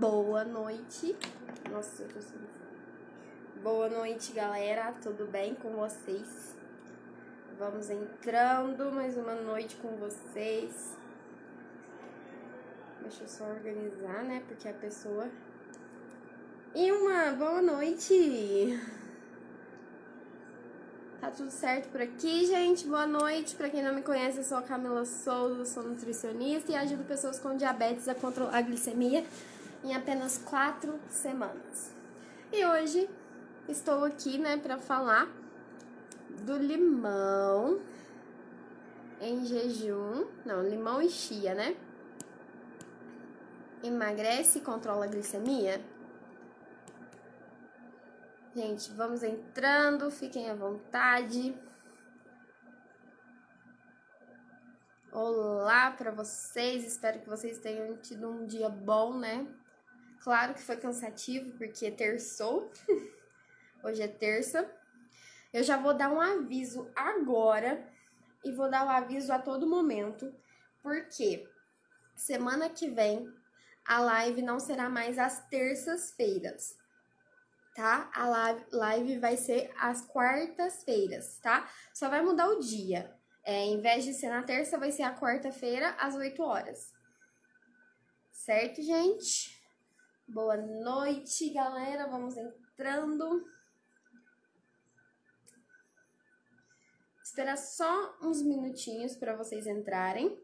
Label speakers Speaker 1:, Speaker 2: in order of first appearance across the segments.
Speaker 1: boa noite. Nossa, eu tô sem Boa noite, galera. Tudo bem com vocês? Vamos entrando mais uma noite com vocês. Deixa eu só organizar, né? Porque a pessoa. E uma boa noite! Tá tudo certo por aqui, gente? Boa noite. Para quem não me conhece, eu sou a Camila Souza, sou nutricionista e ajudo pessoas com diabetes a controlar a glicemia em apenas quatro semanas. E hoje estou aqui, né, para falar do limão em jejum, não, limão e chia, né? Emagrece e controla a glicemia. Gente, vamos entrando, fiquem à vontade. Olá para vocês, espero que vocês tenham tido um dia bom, né? Claro que foi cansativo, porque é terçou. Hoje é terça. Eu já vou dar um aviso agora e vou dar o um aviso a todo momento, porque semana que vem a live não será mais às terças-feiras, tá? A live vai ser às quartas-feiras, tá? Só vai mudar o dia. É, em vez de ser na terça, vai ser a quarta-feira às 8 horas. Certo, gente? Boa noite, galera. Vamos entrando. Esperar só uns minutinhos para vocês entrarem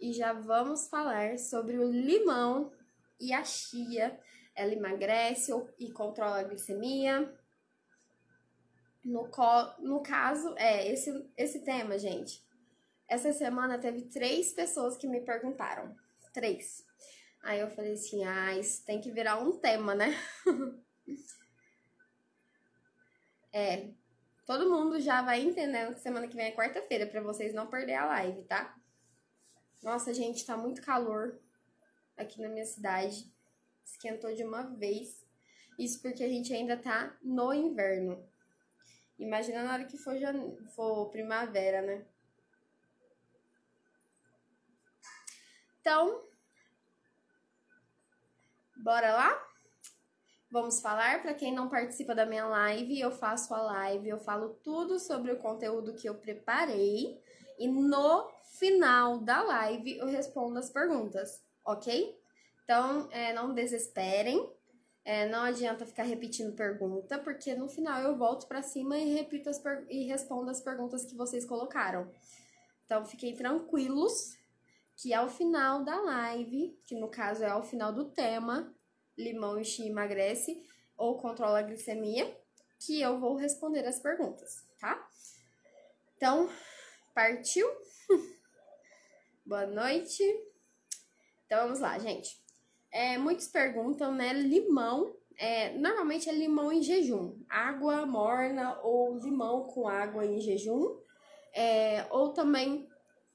Speaker 1: e já vamos falar sobre o limão e a chia. Ela emagrece e controla a glicemia. No, co no caso, é esse, esse tema, gente. Essa semana teve três pessoas que me perguntaram. Três Aí eu falei assim, ah, isso tem que virar um tema, né? é, todo mundo já vai entendendo que semana que vem é quarta-feira, para vocês não perder a live, tá? Nossa, gente, tá muito calor aqui na minha cidade. Esquentou de uma vez. Isso porque a gente ainda tá no inverno. Imagina na hora que for, jane... for primavera, né? Então, Bora lá? Vamos falar para quem não participa da minha live, eu faço a live, eu falo tudo sobre o conteúdo que eu preparei e no final da live eu respondo as perguntas, ok? Então, é, não desesperem, é, não adianta ficar repetindo pergunta, porque no final eu volto para cima e repito as e respondo as perguntas que vocês colocaram. Então, fiquem tranquilos que ao é final da live, que no caso é ao final do tema, limão e chi emagrece ou controla a glicemia, que eu vou responder as perguntas, tá? Então, partiu? Boa noite. Então vamos lá, gente. É, muitos perguntam, né? Limão. É, normalmente é limão em jejum, água morna ou limão com água em jejum, é, ou também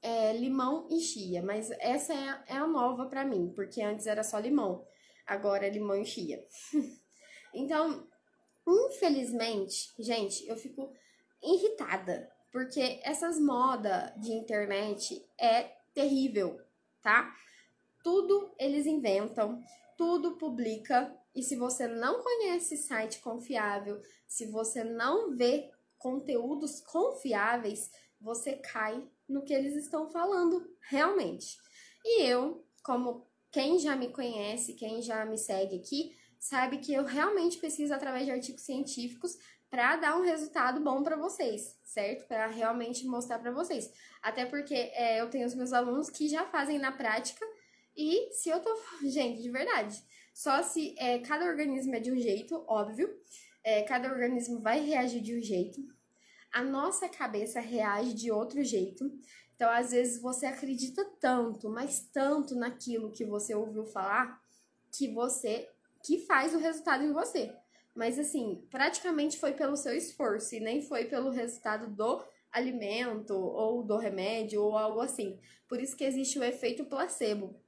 Speaker 1: é, limão e chia, mas essa é a, é a nova para mim, porque antes era só limão, agora é limão e chia. então, infelizmente, gente, eu fico irritada, porque essas modas de internet é terrível, tá? Tudo eles inventam, tudo publica, e se você não conhece site confiável, se você não vê conteúdos confiáveis, você cai no que eles estão falando realmente. E eu, como quem já me conhece, quem já me segue aqui, sabe que eu realmente preciso através de artigos científicos para dar um resultado bom para vocês, certo? Para realmente mostrar para vocês. Até porque é, eu tenho os meus alunos que já fazem na prática e se eu tô. Gente, de verdade. Só se é, cada organismo é de um jeito, óbvio. É, cada organismo vai reagir de um jeito a nossa cabeça reage de outro jeito. Então, às vezes, você acredita tanto, mas tanto naquilo que você ouviu falar, que você que faz o resultado em você. Mas assim, praticamente foi pelo seu esforço e nem foi pelo resultado do alimento ou do remédio ou algo assim. Por isso que existe o efeito placebo.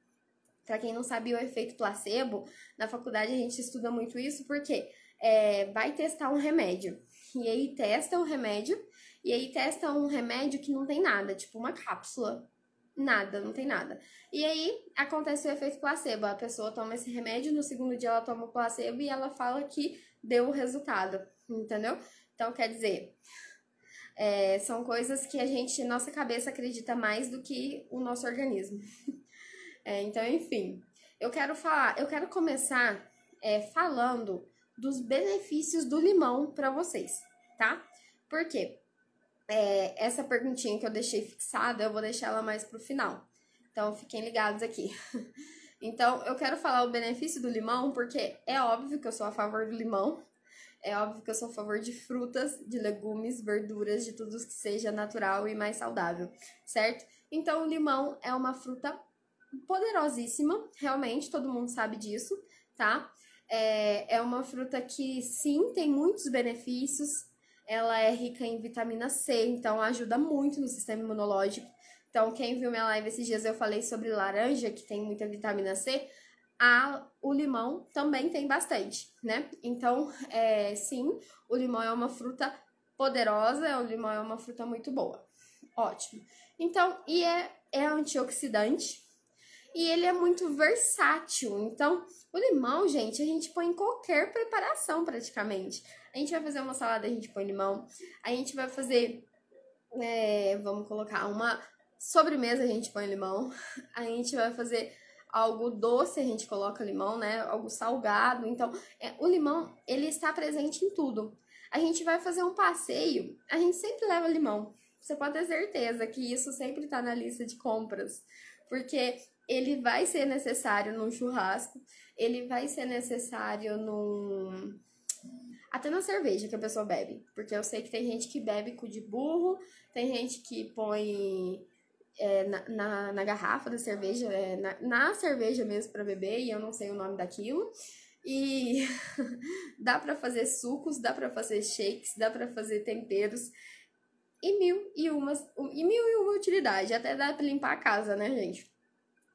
Speaker 1: Para quem não sabe o efeito placebo, na faculdade a gente estuda muito isso porque é, vai testar um remédio. E aí testa o remédio, e aí testa um remédio que não tem nada, tipo uma cápsula. Nada, não tem nada. E aí acontece o efeito placebo. A pessoa toma esse remédio, no segundo dia ela toma o placebo e ela fala que deu o resultado, entendeu? Então quer dizer, é, são coisas que a gente, nossa cabeça acredita mais do que o nosso organismo. É, então, enfim, eu quero falar, eu quero começar é, falando dos benefícios do limão para vocês, tá? Por quê? É, essa perguntinha que eu deixei fixada, eu vou deixar ela mais pro final. Então, fiquem ligados aqui. Então, eu quero falar o benefício do limão, porque é óbvio que eu sou a favor do limão, é óbvio que eu sou a favor de frutas, de legumes, verduras, de tudo que seja natural e mais saudável, certo? Então, o limão é uma fruta poderosíssima, realmente, todo mundo sabe disso, tá? É, é uma fruta que, sim, tem muitos benefícios. Ela é rica em vitamina C, então ajuda muito no sistema imunológico. Então, quem viu minha live esses dias, eu falei sobre laranja, que tem muita vitamina C. A, o limão também tem bastante, né? Então, é, sim, o limão é uma fruta poderosa, o limão é uma fruta muito boa. Ótimo. Então, e é, é antioxidante, e ele é muito versátil. Então, o limão, gente, a gente põe em qualquer preparação praticamente. A gente vai fazer uma salada, a gente põe limão. A gente vai fazer, é, vamos colocar, uma sobremesa, a gente põe limão. A gente vai fazer algo doce a gente coloca limão, né? Algo salgado. Então, é, o limão, ele está presente em tudo. A gente vai fazer um passeio, a gente sempre leva limão. Você pode ter certeza que isso sempre está na lista de compras. Porque ele vai ser necessário num churrasco, ele vai ser necessário num. Até na cerveja que a pessoa bebe. Porque eu sei que tem gente que bebe cu de burro, tem gente que põe é, na, na, na, garrafa da cerveja, é, na, na cerveja mesmo para beber, e eu não sei o nome daquilo. E dá para fazer sucos, dá para fazer shakes, dá para fazer temperos e mil e umas e mil e uma utilidade, até dá para limpar a casa, né, gente?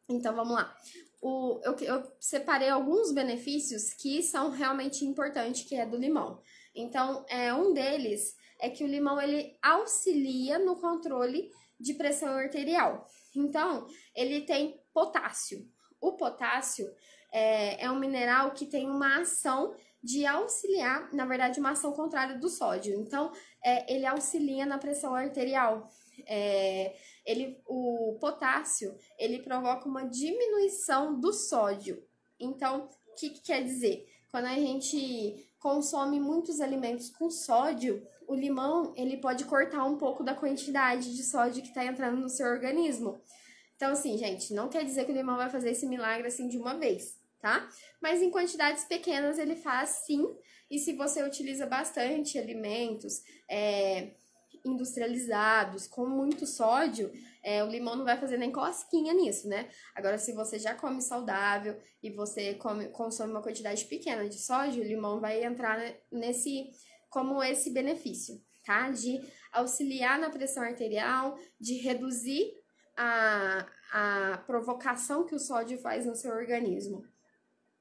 Speaker 1: Então vamos lá. O, eu, eu separei alguns benefícios que são realmente importantes, que é do limão. Então, é, um deles é que o limão ele auxilia no controle de pressão arterial. Então, ele tem potássio. O potássio é, é um mineral que tem uma ação de auxiliar, na verdade, uma ação contrária do sódio. Então, é, ele auxilia na pressão arterial. É, ele, o potássio ele provoca uma diminuição do sódio. Então, o que, que quer dizer? Quando a gente consome muitos alimentos com sódio, o limão ele pode cortar um pouco da quantidade de sódio que está entrando no seu organismo. Então, assim, gente, não quer dizer que o limão vai fazer esse milagre assim de uma vez, tá? Mas em quantidades pequenas ele faz sim. E se você utiliza bastante alimentos, é, industrializados, com muito sódio, é, o limão não vai fazer nem cosquinha nisso, né? Agora, se você já come saudável e você come, consome uma quantidade pequena de sódio, o limão vai entrar nesse como esse benefício, tá? De auxiliar na pressão arterial, de reduzir a, a provocação que o sódio faz no seu organismo.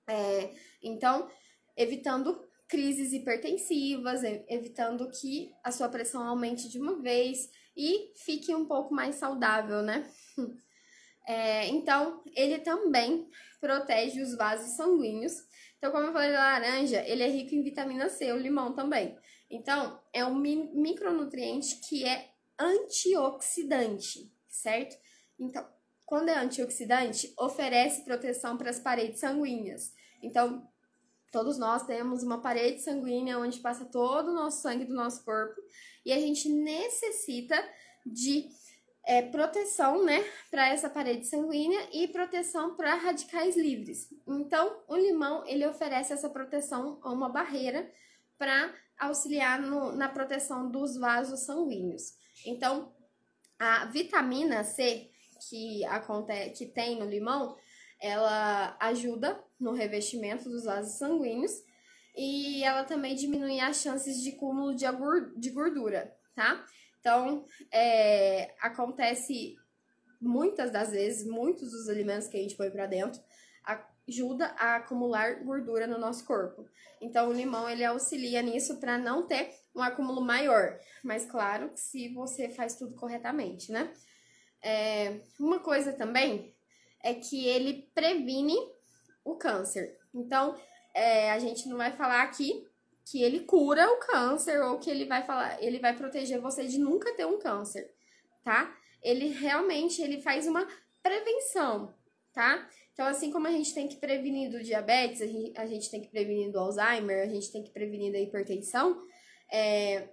Speaker 1: É, então, evitando crises hipertensivas, evitando que a sua pressão aumente de uma vez e fique um pouco mais saudável, né? É, então, ele também protege os vasos sanguíneos. Então, como eu falei da laranja, ele é rico em vitamina C, o limão também. Então, é um micronutriente que é antioxidante, certo? Então, quando é antioxidante, oferece proteção para as paredes sanguíneas. Então, Todos nós temos uma parede sanguínea onde passa todo o nosso sangue do nosso corpo e a gente necessita de é, proteção, né, para essa parede sanguínea e proteção para radicais livres. Então, o limão ele oferece essa proteção, uma barreira para auxiliar no, na proteção dos vasos sanguíneos. Então, a vitamina C que acontece, que tem no limão, ela ajuda no revestimento dos vasos sanguíneos e ela também diminui as chances de cúmulo de gordura, tá? Então, é, acontece muitas das vezes, muitos dos alimentos que a gente põe para dentro ajuda a acumular gordura no nosso corpo. Então, o limão ele auxilia nisso para não ter um acúmulo maior, mas claro que se você faz tudo corretamente, né? É, uma coisa também é que ele previne o câncer. Então, é, a gente não vai falar aqui que ele cura o câncer ou que ele vai falar, ele vai proteger você de nunca ter um câncer, tá? Ele realmente ele faz uma prevenção, tá? Então, assim como a gente tem que prevenir do diabetes, a gente, a gente tem que prevenir do Alzheimer, a gente tem que prevenir da hipertensão, é,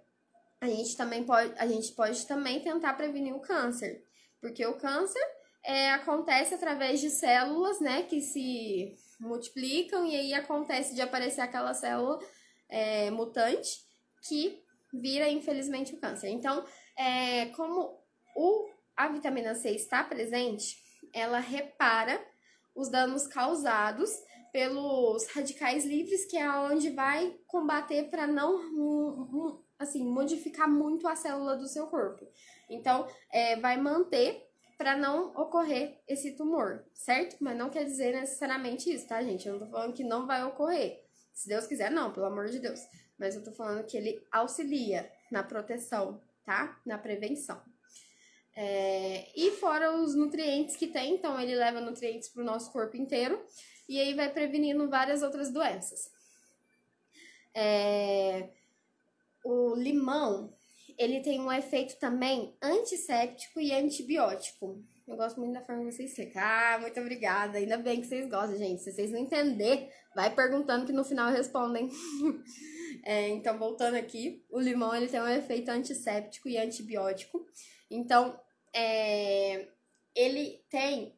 Speaker 1: a gente também pode, a gente pode também tentar prevenir o câncer, porque o câncer é, acontece através de células, né, que se multiplicam e aí acontece de aparecer aquela célula é, mutante que vira, infelizmente, o câncer. Então, é, como o, a vitamina C está presente, ela repara os danos causados pelos radicais livres, que é onde vai combater para não assim modificar muito a célula do seu corpo. Então, é, vai manter para não ocorrer esse tumor, certo? Mas não quer dizer necessariamente isso, tá, gente? Eu não tô falando que não vai ocorrer. Se Deus quiser, não, pelo amor de Deus. Mas eu tô falando que ele auxilia na proteção, tá? Na prevenção. É... E fora os nutrientes que tem, então ele leva nutrientes pro nosso corpo inteiro e aí vai prevenindo várias outras doenças. É... O limão, ele tem um efeito também antisséptico e antibiótico. Eu gosto muito da forma que vocês explica. Ah, muito obrigada. Ainda bem que vocês gostam, gente. Se vocês não entender, vai perguntando que no final respondem. é, então, voltando aqui, o limão ele tem um efeito antisséptico e antibiótico. Então, é, ele tem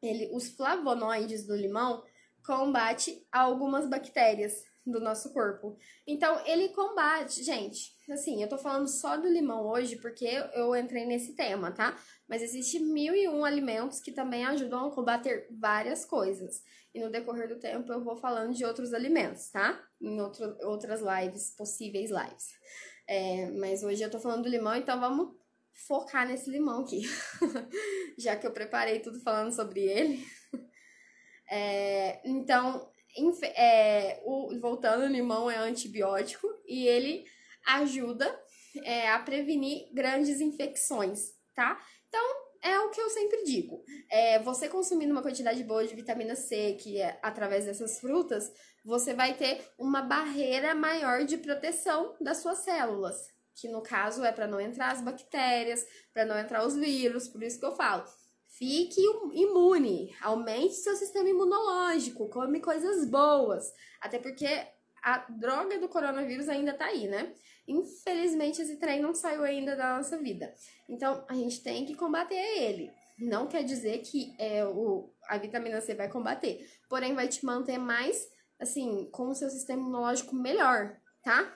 Speaker 1: ele, os flavonoides do limão combate algumas bactérias do nosso corpo. Então, ele combate, gente, assim, eu tô falando só do limão hoje porque eu entrei nesse tema, tá? Mas existe mil e um alimentos que também ajudam a combater várias coisas. E no decorrer do tempo eu vou falando de outros alimentos, tá? Em outro, outras lives, possíveis lives. É, mas hoje eu tô falando do limão, então vamos focar nesse limão aqui. Já que eu preparei tudo falando sobre ele. É, então, é, o, voltando, o limão é antibiótico e ele ajuda é, a prevenir grandes infecções, tá? Então, é o que eu sempre digo. É, você consumindo uma quantidade boa de vitamina C, que é através dessas frutas, você vai ter uma barreira maior de proteção das suas células, que no caso é para não entrar as bactérias, para não entrar os vírus, por isso que eu falo. Fique imune, aumente seu sistema imunológico, come coisas boas, até porque a droga do coronavírus ainda tá aí, né? Infelizmente, esse trem não saiu ainda da nossa vida. Então, a gente tem que combater ele. Não quer dizer que é, o, a vitamina C vai combater, porém, vai te manter mais, assim, com o seu sistema imunológico melhor, tá?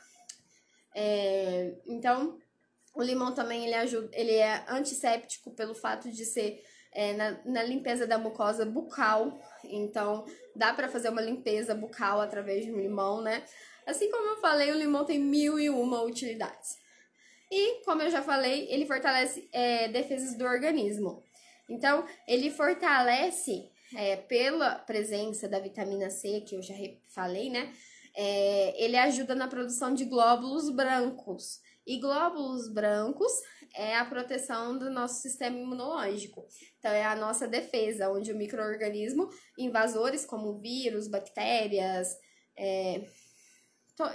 Speaker 1: É, então, o limão também ele ajuda, ele é antisséptico pelo fato de ser é, na, na, limpeza da mucosa bucal. Então, dá para fazer uma limpeza bucal através de um limão, né? Assim como eu falei, o limão tem mil e uma utilidades. E, como eu já falei, ele fortalece é, defesas do organismo. Então, ele fortalece é, pela presença da vitamina C, que eu já falei, né? É, ele ajuda na produção de glóbulos brancos. E glóbulos brancos é a proteção do nosso sistema imunológico. Então, é a nossa defesa, onde o microorganismo, invasores como vírus, bactérias, é,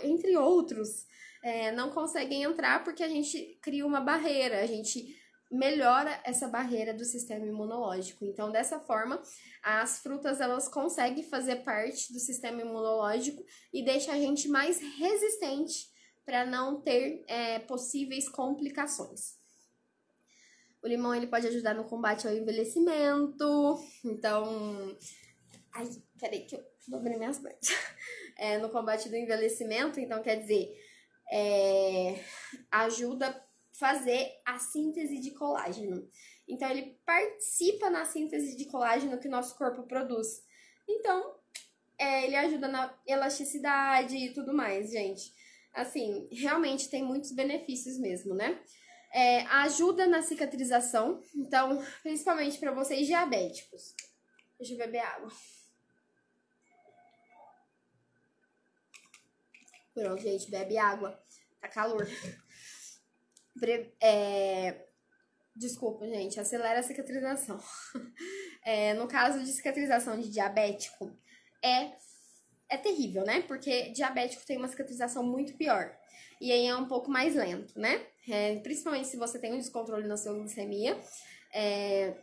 Speaker 1: entre outros, é, não conseguem entrar porque a gente cria uma barreira, a gente melhora essa barreira do sistema imunológico. Então, dessa forma, as frutas elas conseguem fazer parte do sistema imunológico e deixa a gente mais resistente para não ter é, possíveis complicações. O limão ele pode ajudar no combate ao envelhecimento. Então, ai, peraí que eu dobrei minhas mãos. é, no combate do envelhecimento, então quer dizer, é, ajuda a fazer a síntese de colágeno. Então ele participa na síntese de colágeno que o nosso corpo produz. Então, é, ele ajuda na elasticidade e tudo mais, gente. Assim, realmente tem muitos benefícios mesmo, né? É, ajuda na cicatrização, então, principalmente para vocês diabéticos. Deixa eu beber água. Pronto, gente, bebe água. Tá calor. É... Desculpa, gente, acelera a cicatrização. É, no caso de cicatrização de diabético, é, é terrível, né? Porque diabético tem uma cicatrização muito pior. E aí é um pouco mais lento, né? É, principalmente se você tem um descontrole na sua glicemia. É,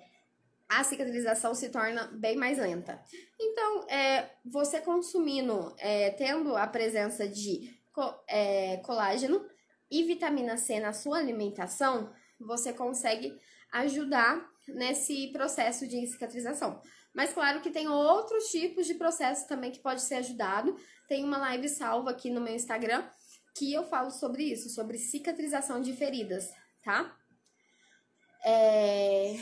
Speaker 1: a cicatrização se torna bem mais lenta. Então, é, você consumindo, é, tendo a presença de é, colágeno e vitamina C na sua alimentação, você consegue ajudar nesse processo de cicatrização. Mas claro que tem outros tipos de processo também que pode ser ajudado. Tem uma live salva aqui no meu Instagram que eu falo sobre isso, sobre cicatrização de feridas, tá? É...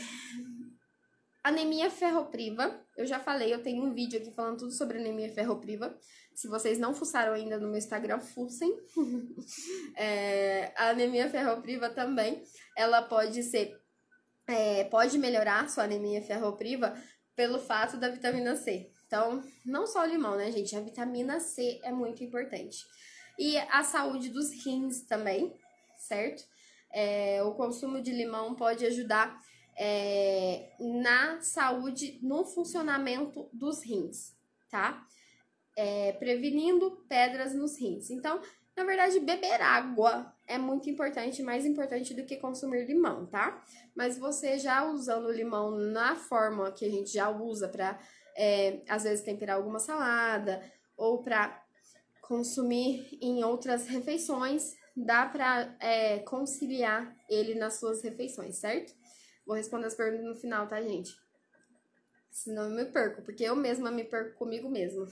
Speaker 1: Anemia ferropriva, eu já falei, eu tenho um vídeo aqui falando tudo sobre anemia ferropriva. Se vocês não fuçaram ainda no meu Instagram, fucem é, a anemia ferropriva também, ela pode ser, é, pode melhorar sua anemia ferropriva pelo fato da vitamina C. Então, não só o limão, né, gente? A vitamina C é muito importante. E a saúde dos rins também, certo? É, o consumo de limão pode ajudar é, na saúde, no funcionamento dos rins, tá? É, prevenindo pedras nos rins. Então, na verdade, beber água é muito importante, mais importante do que consumir limão, tá? Mas você já usando o limão na forma que a gente já usa para, é, às vezes, temperar alguma salada ou para consumir em outras refeições, dá para é, conciliar ele nas suas refeições, certo? Vou responder as perguntas no final, tá, gente? Senão eu me perco, porque eu mesma me perco comigo mesma.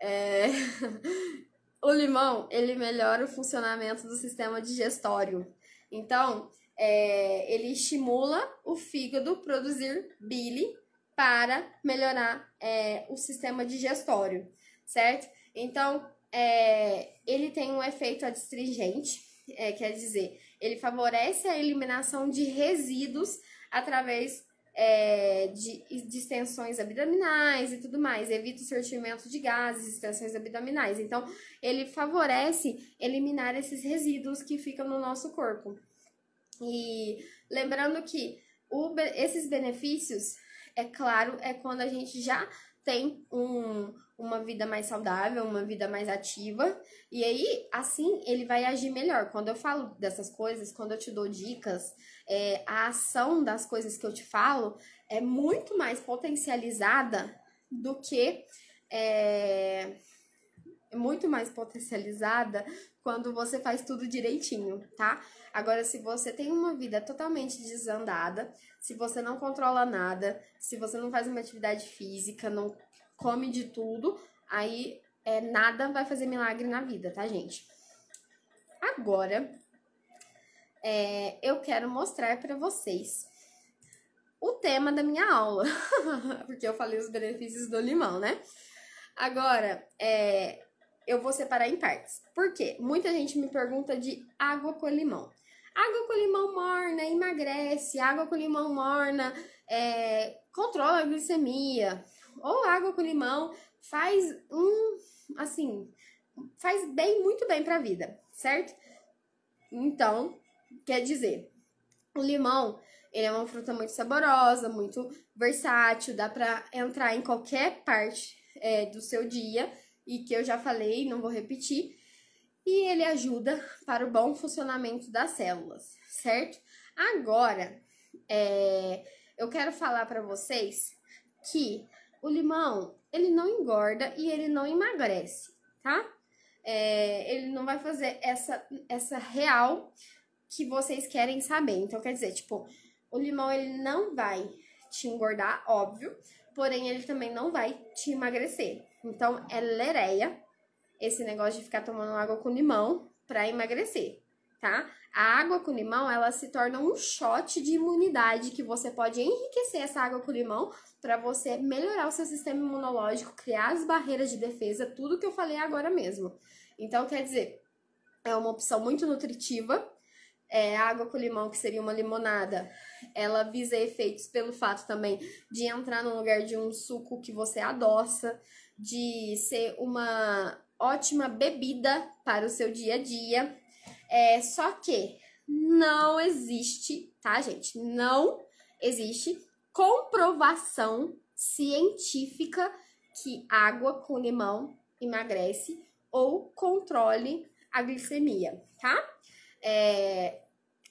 Speaker 1: É... o limão, ele melhora o funcionamento do sistema digestório. Então, é... ele estimula o fígado produzir bile para melhorar é, o sistema digestório, certo? Então, é, ele tem um efeito adstringente, é, quer dizer, ele favorece a eliminação de resíduos através é, de distensões abdominais e tudo mais, evita o surtimento de gases, distensões abdominais. Então, ele favorece eliminar esses resíduos que ficam no nosso corpo. E lembrando que o, esses benefícios, é claro, é quando a gente já tem um, uma vida mais saudável, uma vida mais ativa. E aí, assim, ele vai agir melhor. Quando eu falo dessas coisas, quando eu te dou dicas, é, a ação das coisas que eu te falo é muito mais potencializada do que. É, muito mais potencializada quando você faz tudo direitinho, tá? Agora, se você tem uma vida totalmente desandada, se você não controla nada, se você não faz uma atividade física, não come de tudo, aí é, nada vai fazer milagre na vida, tá, gente? Agora, é, eu quero mostrar para vocês o tema da minha aula, porque eu falei os benefícios do limão, né? Agora, é, eu vou separar em partes. Por quê? Muita gente me pergunta de água com limão. Água com limão morna emagrece, água com limão morna é, controla a glicemia ou água com limão, faz um, assim, faz bem, muito bem para a vida, certo? Então, quer dizer, o limão, ele é uma fruta muito saborosa, muito versátil, dá para entrar em qualquer parte é, do seu dia, e que eu já falei, não vou repetir, e ele ajuda para o bom funcionamento das células, certo? Agora, é, eu quero falar para vocês que o limão, ele não engorda e ele não emagrece, tá? É, ele não vai fazer essa, essa real que vocês querem saber. Então, quer dizer, tipo, o limão ele não vai te engordar, óbvio, porém ele também não vai te emagrecer. Então, é lereia esse negócio de ficar tomando água com limão para emagrecer tá? A água com limão, ela se torna um shot de imunidade que você pode enriquecer essa água com limão para você melhorar o seu sistema imunológico, criar as barreiras de defesa, tudo que eu falei agora mesmo. Então, quer dizer, é uma opção muito nutritiva. É, a água com limão, que seria uma limonada, ela visa efeitos pelo fato também de entrar no lugar de um suco que você adoça, de ser uma ótima bebida para o seu dia a dia é, só que não existe, tá, gente? Não existe comprovação científica que água com limão emagrece ou controle a glicemia, tá? É,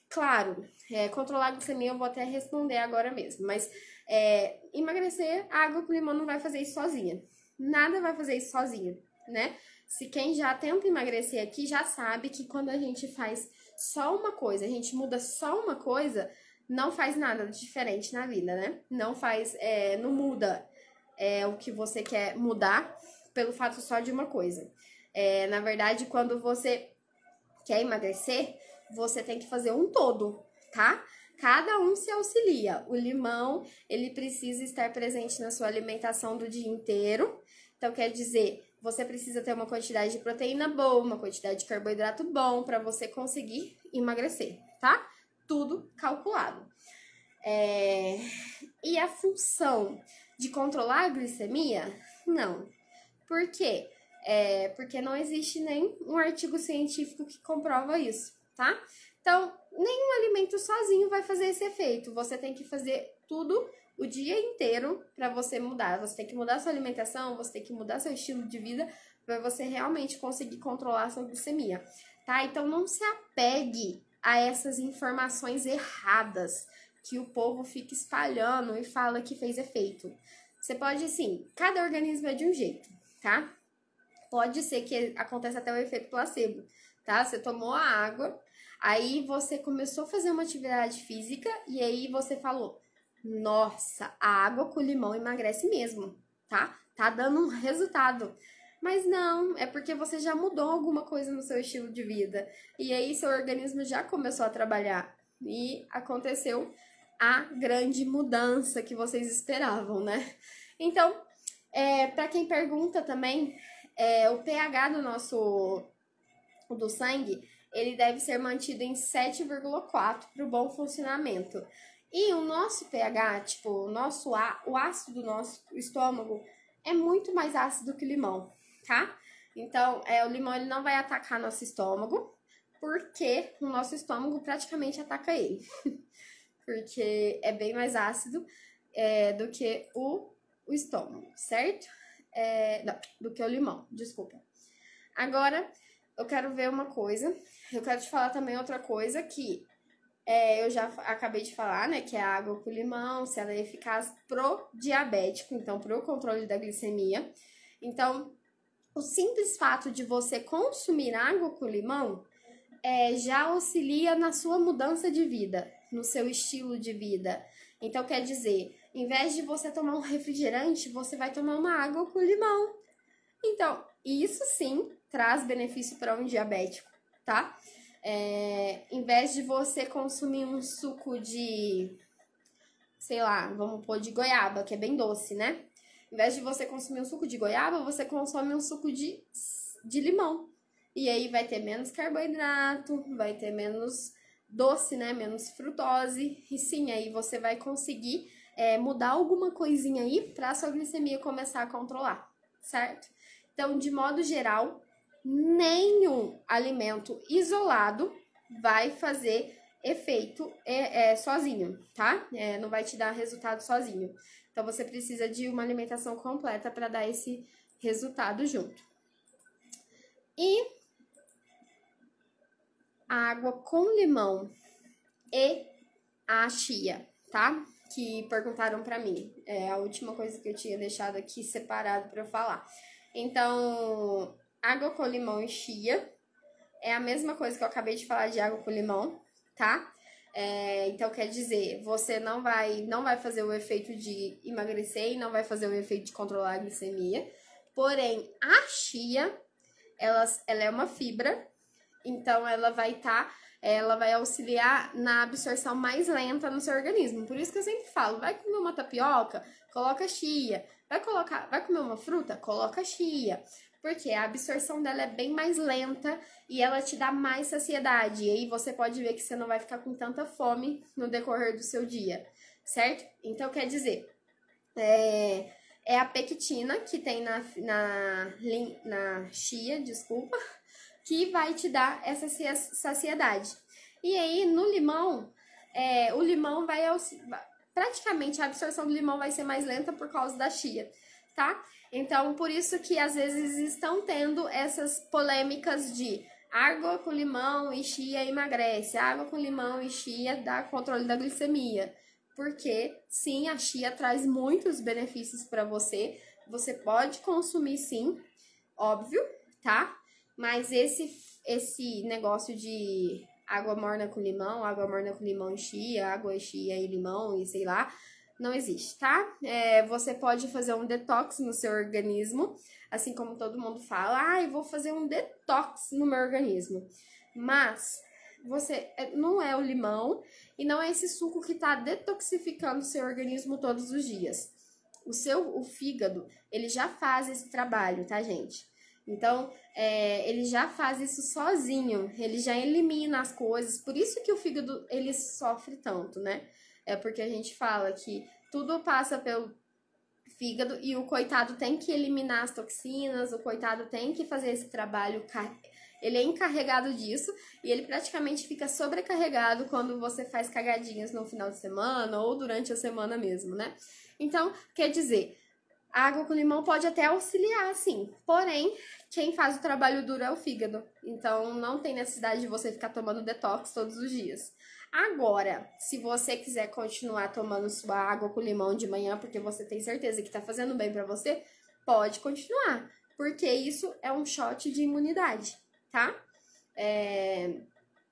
Speaker 1: claro, é, controlar a glicemia eu vou até responder agora mesmo, mas é, emagrecer, água com limão não vai fazer isso sozinha. Nada vai fazer isso sozinha, né? Se quem já tenta emagrecer aqui já sabe que quando a gente faz só uma coisa, a gente muda só uma coisa, não faz nada diferente na vida, né? Não faz, é, não muda é, o que você quer mudar pelo fato só de uma coisa. É, na verdade, quando você quer emagrecer, você tem que fazer um todo, tá? Cada um se auxilia. O limão, ele precisa estar presente na sua alimentação do dia inteiro. Então, quer dizer, você precisa ter uma quantidade de proteína boa, uma quantidade de carboidrato bom para você conseguir emagrecer, tá? Tudo calculado. É... E a função de controlar a glicemia? Não. Por quê? É porque não existe nem um artigo científico que comprova isso, tá? Então, nenhum alimento sozinho vai fazer esse efeito. Você tem que fazer tudo o dia inteiro para você mudar. Você tem que mudar sua alimentação, você tem que mudar seu estilo de vida para você realmente conseguir controlar sua glicemia, tá? Então não se apegue a essas informações erradas que o povo fica espalhando e fala que fez efeito. Você pode sim, cada organismo é de um jeito, tá? Pode ser que aconteça até o efeito placebo, tá? Você tomou a água, aí você começou a fazer uma atividade física e aí você falou: nossa, a água com limão emagrece mesmo, tá? Tá dando um resultado. Mas não, é porque você já mudou alguma coisa no seu estilo de vida. E aí seu organismo já começou a trabalhar. E aconteceu a grande mudança que vocês esperavam, né? Então, é, para quem pergunta também, é, o pH do nosso do sangue ele deve ser mantido em 7,4 para o bom funcionamento. E o nosso pH, tipo, o nosso a, o ácido do nosso estômago é muito mais ácido que o limão, tá? Então, é, o limão ele não vai atacar nosso estômago, porque o nosso estômago praticamente ataca ele. porque é bem mais ácido é, do que o, o estômago, certo? É, não, do que o limão, desculpa. Agora, eu quero ver uma coisa. Eu quero te falar também outra coisa que é, eu já acabei de falar, né, que é a água com limão, se ela é eficaz pro diabético, então pro controle da glicemia. Então, o simples fato de você consumir água com limão é, já auxilia na sua mudança de vida, no seu estilo de vida. Então, quer dizer, em vez de você tomar um refrigerante, você vai tomar uma água com limão. Então, isso sim traz benefício para um diabético, tá? É, em vez de você consumir um suco de, sei lá, vamos pôr de goiaba, que é bem doce, né? Em vez de você consumir um suco de goiaba, você consome um suco de, de limão. E aí vai ter menos carboidrato, vai ter menos doce, né? Menos frutose. E sim, aí você vai conseguir é, mudar alguma coisinha aí para sua glicemia começar a controlar, certo? Então, de modo geral, nenhum alimento isolado vai fazer efeito é, é, sozinho, tá? É, não vai te dar resultado sozinho. Então, você precisa de uma alimentação completa para dar esse resultado junto. E água com limão e a chia, tá? Que perguntaram para mim. É a última coisa que eu tinha deixado aqui separado para eu falar. Então, água com limão e chia. É a mesma coisa que eu acabei de falar de água com limão, tá? É, então quer dizer, você não vai não vai fazer o efeito de emagrecer e não vai fazer o efeito de controlar a glicemia. Porém, a chia, ela, ela é uma fibra, então ela vai estar, tá, ela vai auxiliar na absorção mais lenta no seu organismo. Por isso que eu sempre falo, vai comer uma tapioca, coloca chia. Vai colocar, vai comer uma fruta, coloca chia porque a absorção dela é bem mais lenta e ela te dá mais saciedade. E aí você pode ver que você não vai ficar com tanta fome no decorrer do seu dia, certo? Então quer dizer, é, é a pectina que tem na, na, na chia, desculpa, que vai te dar essa saciedade. E aí no limão, é, o limão vai. Praticamente a absorção do limão vai ser mais lenta por causa da chia tá? Então, por isso que às vezes estão tendo essas polêmicas de água com limão e chia emagrece, água com limão e chia dá controle da glicemia. Porque sim, a chia traz muitos benefícios para você. Você pode consumir sim, óbvio, tá? Mas esse esse negócio de água morna com limão, água morna com limão e chia, água e chia e limão e sei lá, não existe, tá? É, você pode fazer um detox no seu organismo, assim como todo mundo fala, ah, eu vou fazer um detox no meu organismo. Mas você é, não é o limão e não é esse suco que está detoxificando o seu organismo todos os dias. O seu o fígado, ele já faz esse trabalho, tá, gente? Então, é, ele já faz isso sozinho, ele já elimina as coisas, por isso que o fígado ele sofre tanto, né? É porque a gente fala que tudo passa pelo fígado e o coitado tem que eliminar as toxinas, o coitado tem que fazer esse trabalho, ele é encarregado disso e ele praticamente fica sobrecarregado quando você faz cagadinhas no final de semana ou durante a semana mesmo, né? Então, quer dizer, a água com limão pode até auxiliar, sim. Porém, quem faz o trabalho duro é o fígado. Então, não tem necessidade de você ficar tomando detox todos os dias. Agora, se você quiser continuar tomando sua água com limão de manhã, porque você tem certeza que está fazendo bem para você, pode continuar, porque isso é um shot de imunidade, tá? É...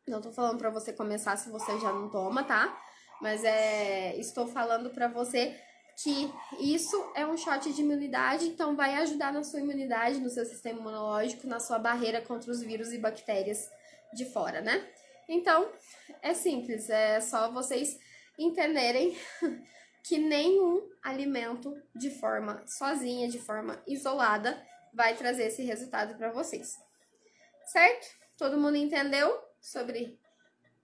Speaker 1: Não tô falando para você começar se você já não toma, tá? Mas é... estou falando para você que isso é um shot de imunidade, então vai ajudar na sua imunidade, no seu sistema imunológico, na sua barreira contra os vírus e bactérias de fora, né? Então, é simples, é só vocês entenderem que nenhum alimento de forma sozinha, de forma isolada, vai trazer esse resultado para vocês. Certo? Todo mundo entendeu sobre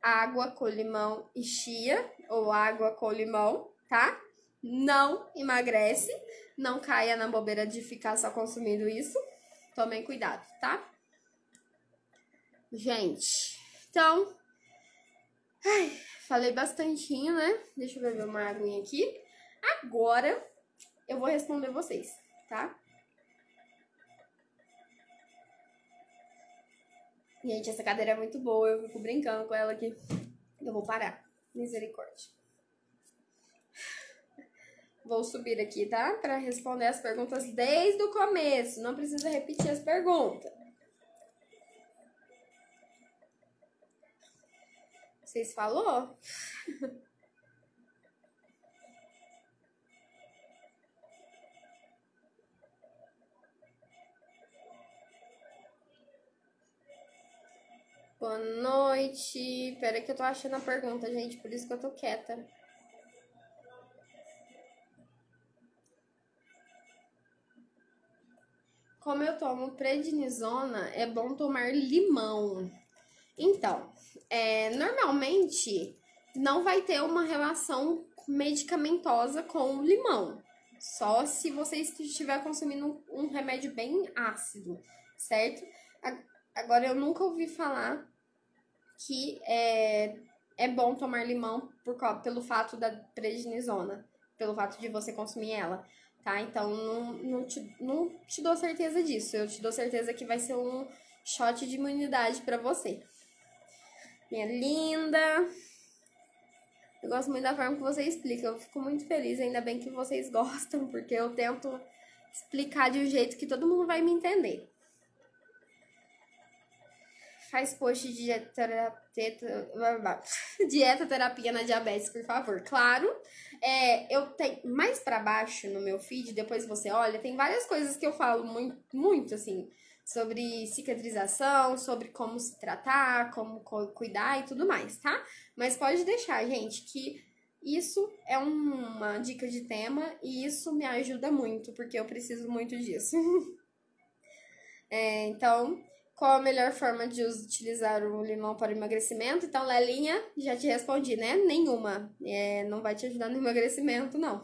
Speaker 1: água com limão e chia, ou água com limão, tá? Não emagrece, não caia na bobeira de ficar só consumindo isso. Tomem cuidado, tá? Gente, então, ai, falei bastantinho, né? Deixa eu beber uma aguinha aqui. Agora eu vou responder vocês, tá? Gente, essa cadeira é muito boa, eu fico brincando com ela aqui. Eu vou parar. Misericórdia. Vou subir aqui, tá? Pra responder as perguntas desde o começo. Não precisa repetir as perguntas. Vocês falou? Boa noite. Pera que eu tô achando a pergunta, gente, por isso que eu tô quieta. Como eu tomo prednisona, é bom tomar limão. Então, é, normalmente não vai ter uma relação medicamentosa com limão. Só se você estiver consumindo um remédio bem ácido, certo? Agora, eu nunca ouvi falar que é, é bom tomar limão por, pelo fato da prednisona, pelo fato de você consumir ela, tá? Então, não, não, te, não te dou certeza disso. Eu te dou certeza que vai ser um shot de imunidade para você minha linda. Eu gosto muito da forma que você explica. Eu fico muito feliz, ainda bem que vocês gostam, porque eu tento explicar de um jeito que todo mundo vai me entender. Faz post de dieta, terapia, dieta terapia na diabetes, por favor. Claro, é, eu tenho mais para baixo no meu feed, depois você olha, tem várias coisas que eu falo muito, muito assim sobre cicatrização, sobre como se tratar, como cuidar e tudo mais, tá? Mas pode deixar, gente, que isso é uma dica de tema e isso me ajuda muito, porque eu preciso muito disso. é, então, qual a melhor forma de utilizar o limão para o emagrecimento? Então, Lelinha, já te respondi, né? Nenhuma. É, não vai te ajudar no emagrecimento, não.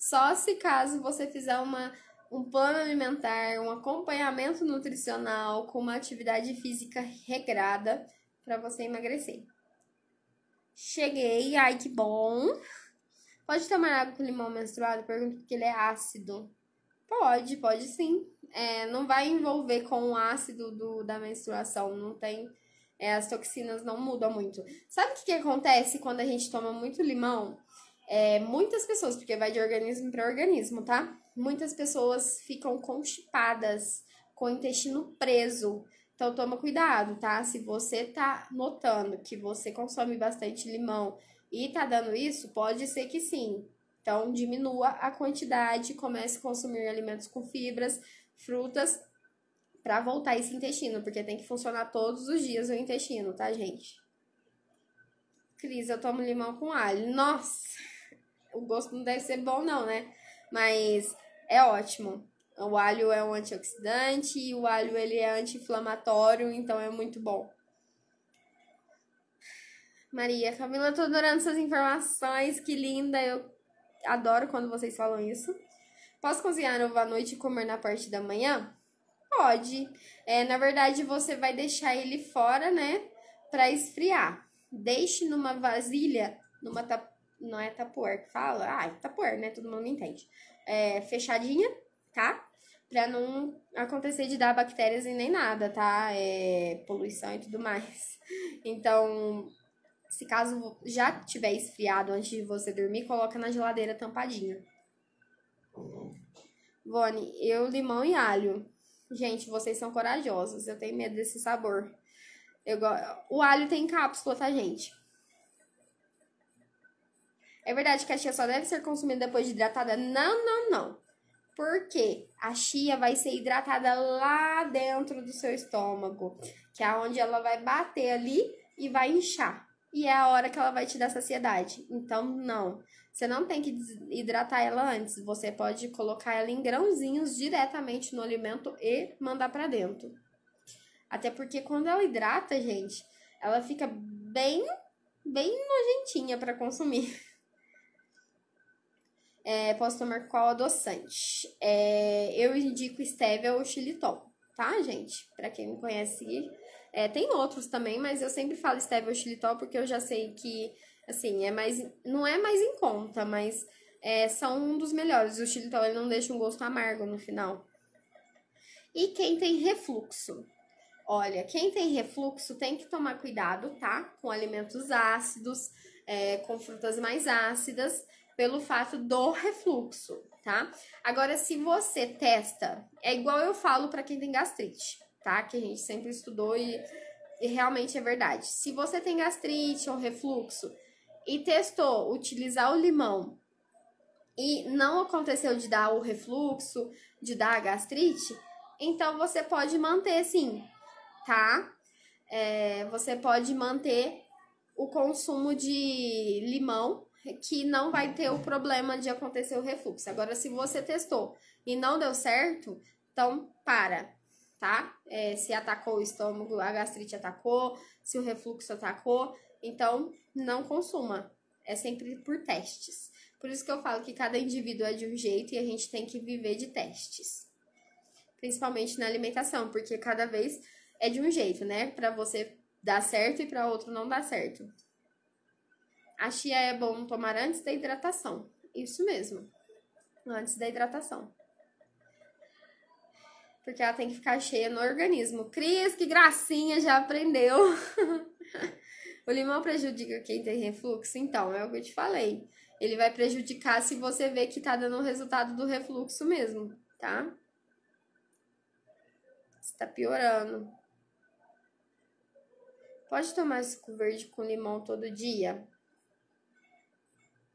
Speaker 1: Só se caso você fizer uma um plano alimentar, um acompanhamento nutricional com uma atividade física regrada para você emagrecer. Cheguei, ai que bom. Pode tomar água com limão menstruado? Pergunto porque ele é ácido. Pode, pode sim. É, não vai envolver com o ácido do, da menstruação, não tem. É, as toxinas não mudam muito. Sabe o que, que acontece quando a gente toma muito limão? É, muitas pessoas, porque vai de organismo para organismo, tá? Muitas pessoas ficam constipadas, com o intestino preso. Então toma cuidado, tá? Se você tá notando que você consome bastante limão e tá dando isso, pode ser que sim. Então diminua a quantidade, comece a consumir alimentos com fibras, frutas para voltar esse intestino, porque tem que funcionar todos os dias o intestino, tá, gente? Cris, eu tomo limão com alho. Nossa, o gosto não deve ser bom não, né? Mas é ótimo. O alho é um antioxidante e o alho ele é anti-inflamatório, então é muito bom. Maria, Camila, tô adorando essas informações, que linda. Eu adoro quando vocês falam isso. Posso cozinhar ovo à noite e comer na parte da manhã? Pode. É, na verdade, você vai deixar ele fora, né? Pra esfriar. Deixe numa vasilha, numa tap... não é tapuer que fala? Ah, é tapuer, né? Todo mundo entende é, fechadinha, tá? Pra não acontecer de dar bactérias e nem nada, tá? É, poluição e tudo mais. Então, se caso já tiver esfriado antes de você dormir, coloca na geladeira tampadinha. Vone, eu limão e alho. Gente, vocês são corajosos. Eu tenho medo desse sabor. Eu go... O alho tem cápsula, tá, gente? É verdade que a chia só deve ser consumida depois de hidratada? Não, não, não. Porque a chia vai ser hidratada lá dentro do seu estômago, que é onde ela vai bater ali e vai inchar. E é a hora que ela vai te dar saciedade. Então, não. Você não tem que hidratar ela antes. Você pode colocar ela em grãozinhos diretamente no alimento e mandar para dentro. Até porque quando ela hidrata, gente, ela fica bem, bem nojentinha para consumir é, posso tomar qual adoçante? É, eu indico stevia ou xilitol, tá, gente? Para quem me conhece, é, tem outros também, mas eu sempre falo stevia ou xilitol porque eu já sei que, assim, é mais, não é mais em conta, mas é, são um dos melhores. O xilitol ele não deixa um gosto amargo no final. E quem tem refluxo? Olha, quem tem refluxo tem que tomar cuidado, tá? Com alimentos ácidos, é, com frutas mais ácidas pelo fato do refluxo, tá? Agora, se você testa, é igual eu falo para quem tem gastrite, tá? Que a gente sempre estudou e, e realmente é verdade. Se você tem gastrite ou refluxo e testou utilizar o limão e não aconteceu de dar o refluxo, de dar a gastrite, então você pode manter sim, tá? É, você pode manter o consumo de limão que não vai ter o problema de acontecer o refluxo. Agora, se você testou e não deu certo, então para, tá? É, se atacou o estômago, a gastrite atacou, se o refluxo atacou, então não consuma. É sempre por testes. Por isso que eu falo que cada indivíduo é de um jeito e a gente tem que viver de testes. Principalmente na alimentação, porque cada vez é de um jeito, né? Para você dar certo e para outro não dar certo. A chia é bom tomar antes da hidratação. Isso mesmo. Antes da hidratação. Porque ela tem que ficar cheia no organismo. Cris, que gracinha, já aprendeu. o limão prejudica quem tem refluxo? Então, é o que eu te falei. Ele vai prejudicar se você vê que tá dando o resultado do refluxo mesmo, tá? Está piorando. Pode tomar suco verde com limão todo dia?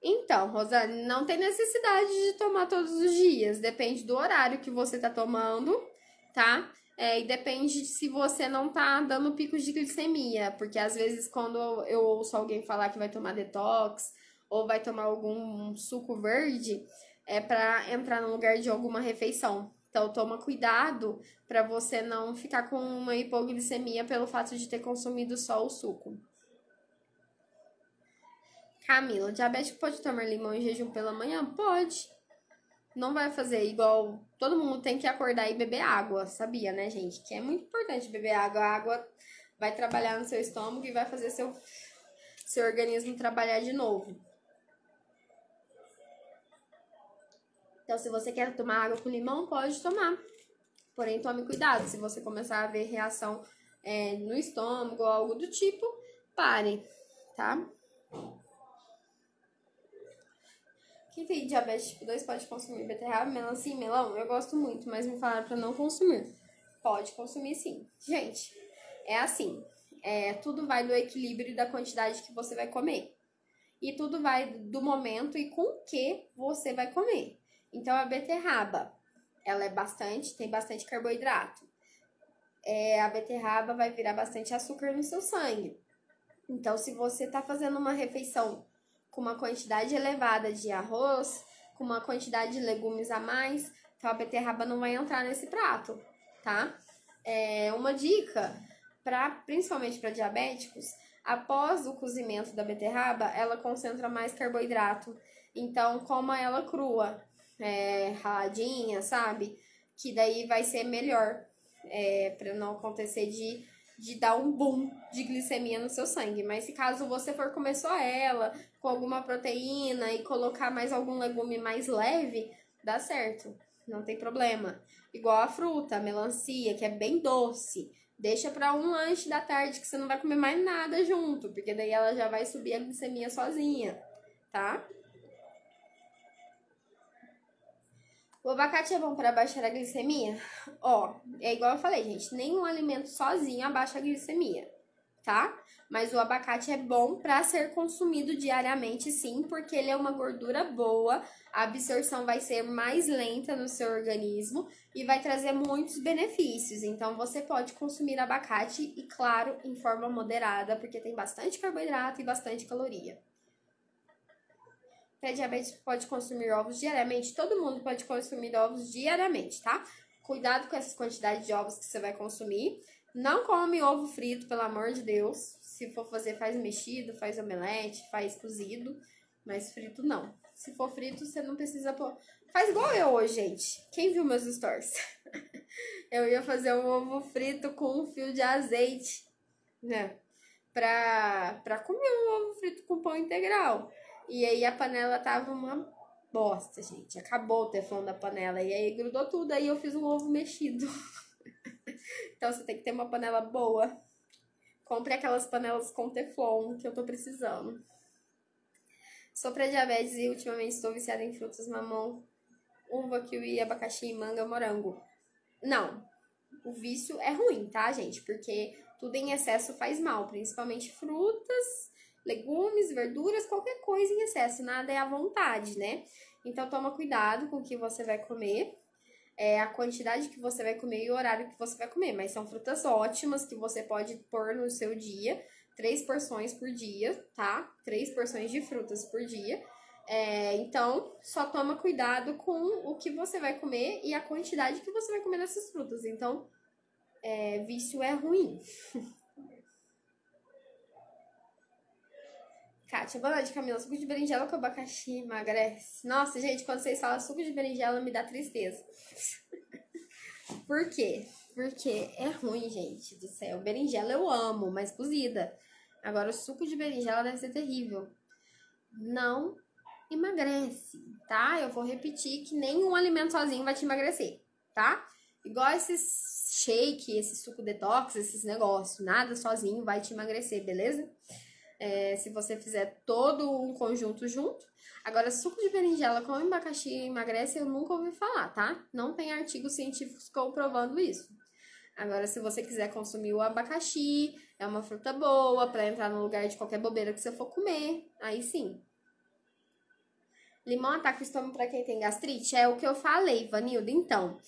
Speaker 1: Então, Rosane, não tem necessidade de tomar todos os dias. Depende do horário que você tá tomando, tá? É, e depende de se você não tá dando picos de glicemia. Porque às vezes, quando eu ouço alguém falar que vai tomar detox ou vai tomar algum suco verde, é para entrar no lugar de alguma refeição. Então, toma cuidado para você não ficar com uma hipoglicemia pelo fato de ter consumido só o suco. Camila, diabético pode tomar limão em jejum pela manhã? Pode. Não vai fazer igual. Todo mundo tem que acordar e beber água, sabia, né, gente? Que é muito importante beber água. A água vai trabalhar no seu estômago e vai fazer seu, seu organismo trabalhar de novo. Então, se você quer tomar água com limão, pode tomar. Porém, tome cuidado. Se você começar a ver reação é, no estômago ou algo do tipo, pare, tá? Quem tem diabetes tipo 2 pode consumir beterraba, melão sim, melão? Eu gosto muito, mas me falaram pra não consumir. Pode consumir sim. Gente, é assim. É, tudo vai do equilíbrio da quantidade que você vai comer. E tudo vai do momento e com o que você vai comer. Então, a beterraba, ela é bastante, tem bastante carboidrato. É, a beterraba vai virar bastante açúcar no seu sangue. Então, se você tá fazendo uma refeição com uma quantidade elevada de arroz, com uma quantidade de legumes a mais, então a beterraba não vai entrar nesse prato, tá? É uma dica para principalmente para diabéticos, após o cozimento da beterraba, ela concentra mais carboidrato. Então, coma ela crua, é, raladinha, sabe? Que daí vai ser melhor é, para não acontecer de de dar um boom de glicemia no seu sangue. Mas se caso você for comer só ela, com alguma proteína e colocar mais algum legume mais leve, dá certo. Não tem problema. Igual a fruta, a melancia, que é bem doce. Deixa para um lanche da tarde que você não vai comer mais nada junto, porque daí ela já vai subir a glicemia sozinha, tá? O abacate é bom para baixar a glicemia? Ó, é igual eu falei, gente, nenhum alimento sozinho abaixa a glicemia, tá? Mas o abacate é bom para ser consumido diariamente, sim, porque ele é uma gordura boa, a absorção vai ser mais lenta no seu organismo e vai trazer muitos benefícios. Então, você pode consumir abacate e, claro, em forma moderada, porque tem bastante carboidrato e bastante caloria pré-diabetes pode consumir ovos diariamente. Todo mundo pode consumir ovos diariamente, tá? Cuidado com essas quantidades de ovos que você vai consumir. Não come ovo frito, pelo amor de Deus. Se for fazer, faz mexido, faz omelete, faz cozido, mas frito não. Se for frito, você não precisa pôr. Faz igual eu hoje, gente. Quem viu meus stories? eu ia fazer um ovo frito com um fio de azeite, né? Pra, pra comer um ovo frito com pão integral. E aí a panela tava uma bosta, gente. Acabou o teflon da panela. E aí grudou tudo, aí eu fiz um ovo mexido. então você tem que ter uma panela boa. Compre aquelas panelas com teflon que eu tô precisando. Sou pra diabetes e ultimamente estou viciada em frutas mamão, uva, kiwi, abacaxi, manga, morango. Não, o vício é ruim, tá, gente? Porque tudo em excesso faz mal, principalmente frutas legumes, verduras, qualquer coisa em excesso, nada é à vontade, né? Então toma cuidado com o que você vai comer, é, a quantidade que você vai comer e o horário que você vai comer, mas são frutas ótimas que você pode pôr no seu dia, três porções por dia, tá? Três porções de frutas por dia. É, então, só toma cuidado com o que você vai comer e a quantidade que você vai comer dessas frutas. Então, é, vício é ruim. Kátia, boa noite, Camila. Suco de berinjela com abacaxi emagrece. Nossa, gente, quando vocês falam suco de berinjela, me dá tristeza. Por quê? Porque é ruim, gente do céu. Berinjela eu amo, mas cozida. Agora, o suco de berinjela deve ser terrível. Não emagrece, tá? Eu vou repetir que nenhum alimento sozinho vai te emagrecer, tá? Igual esses shake, esse suco detox, esses negócios. Nada sozinho vai te emagrecer, beleza? é, se você fizer todo um conjunto junto. Agora, suco de berinjela com abacaxi emagrece, eu nunca ouvi falar, tá? Não tem artigos científicos comprovando isso. Agora, se você quiser consumir o abacaxi, é uma fruta boa para entrar no lugar de qualquer bobeira que você for comer, aí sim. Limão ataca o estômago para quem tem gastrite? É o que eu falei, Vanilda. Então,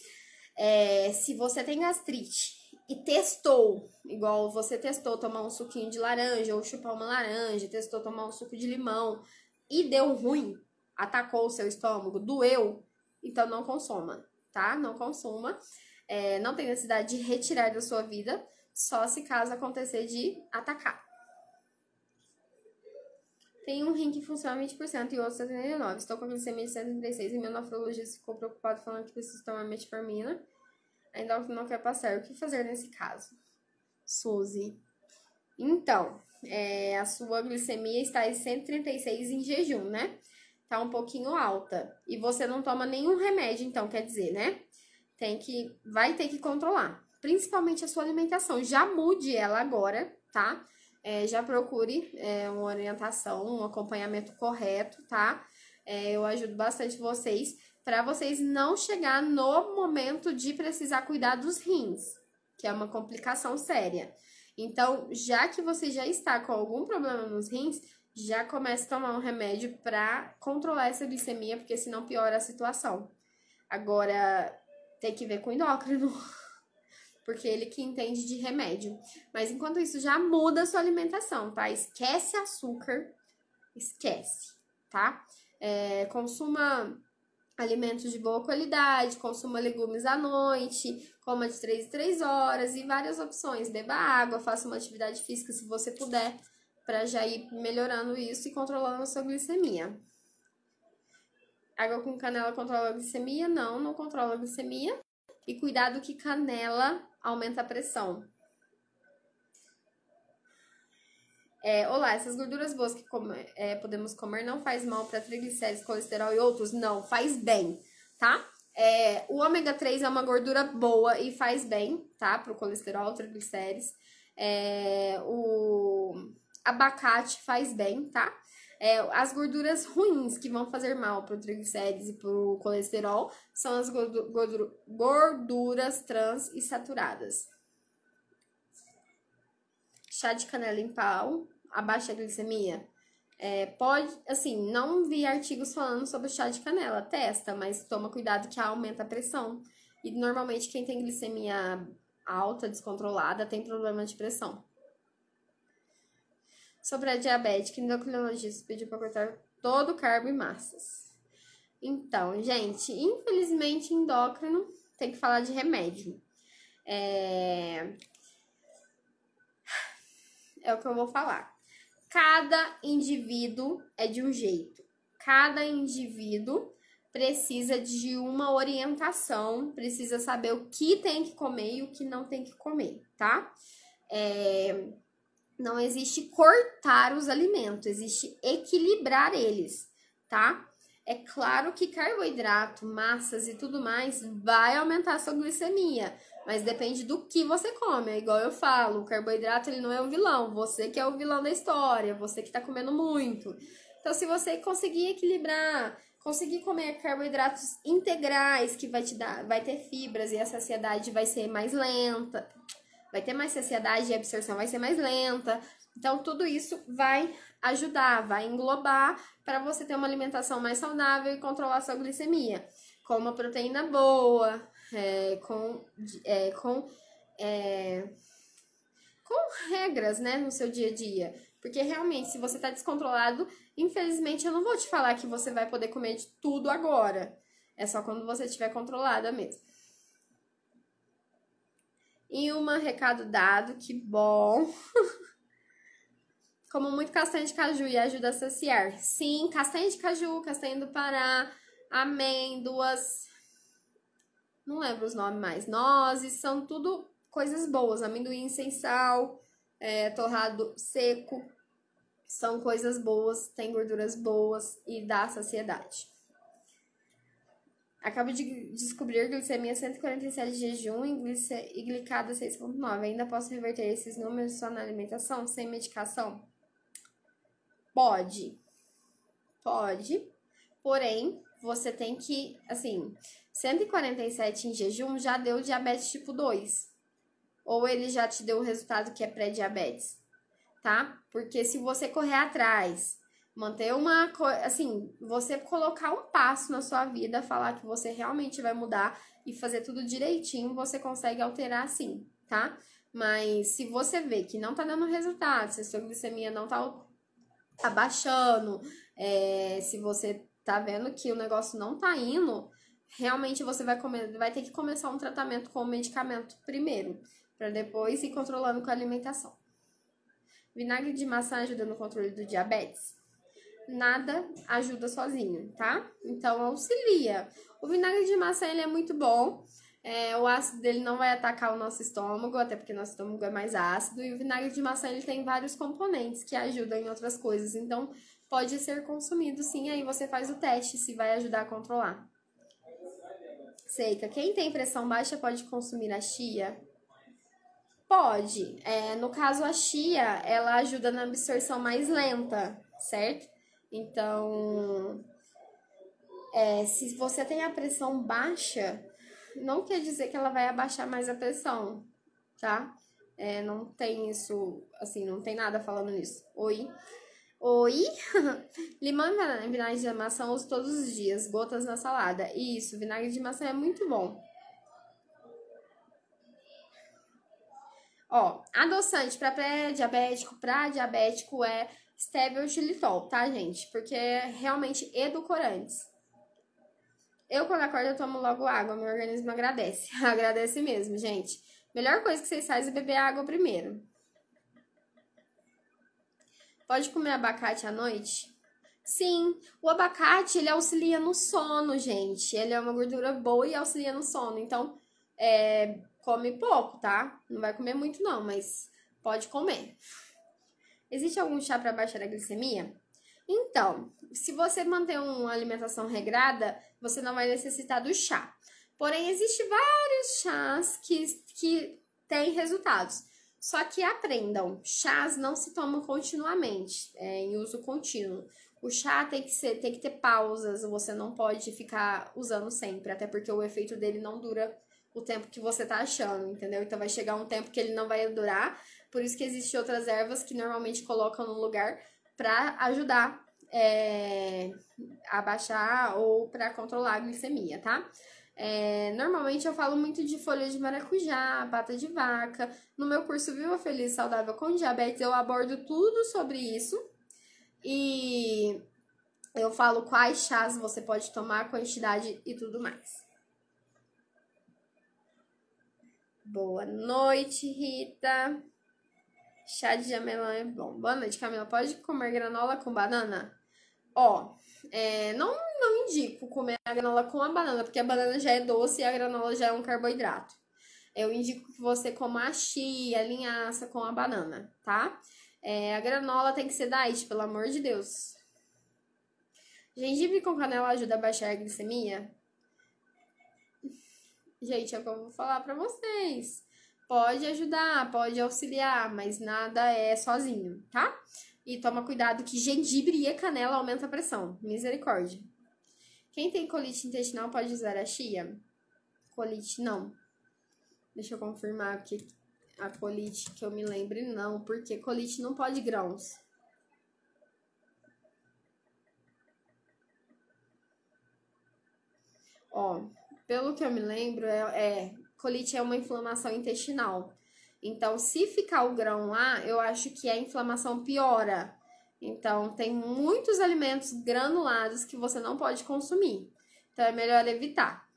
Speaker 1: é, se você tem gastrite e testou, igual você testou tomar um suquinho de laranja ou chupar uma laranja, testou tomar um suco de limão e deu ruim, atacou o seu estômago, doeu, então não consoma, tá? Não consuma. É, não tem necessidade de retirar da sua vida, só se caso acontecer de atacar. Tem um rim que funciona 20% e outro 79%. Estou com glicemia de 136 e meu nefrologista ficou preocupado falando que preciso tomar metformina ainda não quer passar. O que fazer nesse caso, Suzy? Então, é, a sua glicemia está em 136 em jejum, né? Tá um pouquinho alta. E você não toma nenhum remédio, então, quer dizer, né? Tem que. Vai ter que controlar. Principalmente a sua alimentação. Já mude ela agora, tá? É, já procure é, uma orientação, um acompanhamento correto, tá? É, eu ajudo bastante vocês para vocês não chegar no momento de precisar cuidar dos rins, que é uma complicação séria. Então, já que você já está com algum problema nos rins, já comece a tomar um remédio para controlar essa glicemia, porque senão piora a situação. Agora, tem que ver com o endócrino, porque ele que entende de remédio. Mas enquanto isso, já muda a sua alimentação, tá? Esquece açúcar, esquece, tá? É, consuma alimentos de boa qualidade, consuma legumes à noite, coma de 3 em 3 horas e várias opções. Beba água, faça uma atividade física se você puder, para já ir melhorando isso e controlando a sua glicemia. Água com canela controla a glicemia? Não, não controla a glicemia. E cuidado que canela aumenta a pressão. É, olá, essas gorduras boas que come, é, podemos comer não faz mal para triglicérides, colesterol e outros? Não, faz bem, tá? É, o ômega 3 é uma gordura boa e faz bem, tá? Pro colesterol, triglicérides. É, o abacate faz bem, tá? É, as gorduras ruins que vão fazer mal pro triglicérides e pro colesterol são as gorduras trans e saturadas chá de canela em pau, abaixa a glicemia? É, pode, assim, não vi artigos falando sobre chá de canela, testa, mas toma cuidado que aumenta a pressão. E normalmente quem tem glicemia alta, descontrolada, tem problema de pressão. Sobre a diabetes, endocrinologista pediu para cortar todo o carbo e massas. Então, gente, infelizmente endócrino tem que falar de remédio. É, é o que eu vou falar. Cada indivíduo é de um jeito. Cada indivíduo precisa de uma orientação, precisa saber o que tem que comer e o que não tem que comer, tá? É, não existe cortar os alimentos, existe equilibrar eles, tá? É claro que carboidrato, massas e tudo mais vai aumentar a sua glicemia, mas depende do que você come. É igual eu falo, o carboidrato ele não é o vilão, você que é o vilão da história, você que está comendo muito. Então, se você conseguir equilibrar, conseguir comer carboidratos integrais, que vai te dar, vai ter fibras e a saciedade vai ser mais lenta, vai ter mais saciedade e a absorção vai ser mais lenta. Então, tudo isso vai ajudar, vai englobar para você ter uma alimentação mais saudável e controlar sua glicemia. Com uma proteína boa, é, com, é, com, é, com regras né, no seu dia a dia. Porque realmente, se você está descontrolado, infelizmente eu não vou te falar que você vai poder comer de tudo agora. É só quando você estiver controlada mesmo. E uma recado dado, que bom. Como muito castanha de caju e ajuda a saciar. Sim, castanha de caju, castanha do Pará, amêndoas. Não lembro os nomes mais. Nozes, são tudo coisas boas. Amendoim sem sal, é, torrado seco. São coisas boas, tem gorduras boas e dá saciedade. Acabo de descobrir glicemia 147 de jejum e glicada 6.9. Ainda posso reverter esses números só na alimentação, sem medicação? Pode. Pode. Porém, você tem que, assim, 147 em jejum já deu diabetes tipo 2. Ou ele já te deu o resultado que é pré-diabetes, tá? Porque se você correr atrás Manter uma coisa. Assim, você colocar um passo na sua vida, falar que você realmente vai mudar e fazer tudo direitinho, você consegue alterar sim, tá? Mas se você vê que não tá dando resultado, se a sua glicemia não tá abaixando, tá é, se você tá vendo que o negócio não tá indo, realmente você vai, comer, vai ter que começar um tratamento com o medicamento primeiro, para depois ir controlando com a alimentação. Vinagre de maçã ajuda no controle do diabetes? nada ajuda sozinho, tá? Então auxilia. O vinagre de maçã ele é muito bom. É, o ácido dele não vai atacar o nosso estômago, até porque nosso estômago é mais ácido. E o vinagre de maçã ele tem vários componentes que ajudam em outras coisas. Então pode ser consumido, sim. Aí você faz o teste se vai ajudar a controlar. Seica, Quem tem pressão baixa pode consumir a chia? Pode. É, no caso, a chia, ela ajuda na absorção mais lenta, certo? Então, é, se você tem a pressão baixa, não quer dizer que ela vai abaixar mais a pressão, tá? É, não tem isso, assim, não tem nada falando nisso. Oi. Oi? Limão e vinagre de maçã uso todos os dias, gotas na salada. Isso, vinagre de maçã é muito bom. Ó, adoçante para pré-diabético, para diabético é stevia ou xilitol, tá, gente? Porque é realmente edulcorantes. Eu, quando acordo, eu tomo logo água, meu organismo agradece. agradece mesmo, gente. Melhor coisa que vocês fazem é beber água primeiro. Pode comer abacate à noite? Sim, o abacate, ele auxilia no sono, gente. Ele é uma gordura boa e auxilia no sono. Então, é, come pouco, tá? Não vai comer muito não, mas pode comer. Existe algum chá para baixar a glicemia? Então, se você manter uma alimentação regrada, você não vai necessitar do chá. Porém, existe vários chás que, que têm resultados. Só que aprendam, chás não se tomam continuamente, é, em uso contínuo. O chá tem que, ser, tem que ter pausas, você não pode ficar usando sempre, até porque o efeito dele não dura o tempo que você tá achando, entendeu? Então vai chegar um tempo que ele não vai durar. Por isso que existem outras ervas que normalmente colocam no lugar para ajudar é, a baixar ou para controlar a glicemia, tá? É, normalmente eu falo muito de folha de maracujá, pata de vaca. No meu curso Viva Feliz Saudável com Diabetes, eu abordo tudo sobre isso. E eu falo quais chás você pode tomar, quantidade e tudo mais. Boa noite, Rita. Chá de jamelã é bom. Boa noite, Camila. Pode comer granola com banana? Ó, é, não, não indico comer a granola com a banana, porque a banana já é doce e a granola já é um carboidrato. Eu indico que você coma a chia, a linhaça com a banana, tá? É, a granola tem que ser diet, pelo amor de Deus. Gengibre com canela ajuda a baixar a glicemia? gente, é o que eu vou falar para vocês. Pode ajudar, pode auxiliar, mas nada é sozinho, tá? E toma cuidado que gengibre e canela aumenta a pressão. Misericórdia. Quem tem colite intestinal pode usar a chia? Colite não. Deixa eu confirmar que a colite que eu me lembre não, porque colite não pode grãos. Ó, pelo que eu me lembro, é, é colite é uma inflamação intestinal. Então, se ficar o grão lá, eu acho que a inflamação piora. Então, tem muitos alimentos granulados que você não pode consumir. Então, é melhor evitar.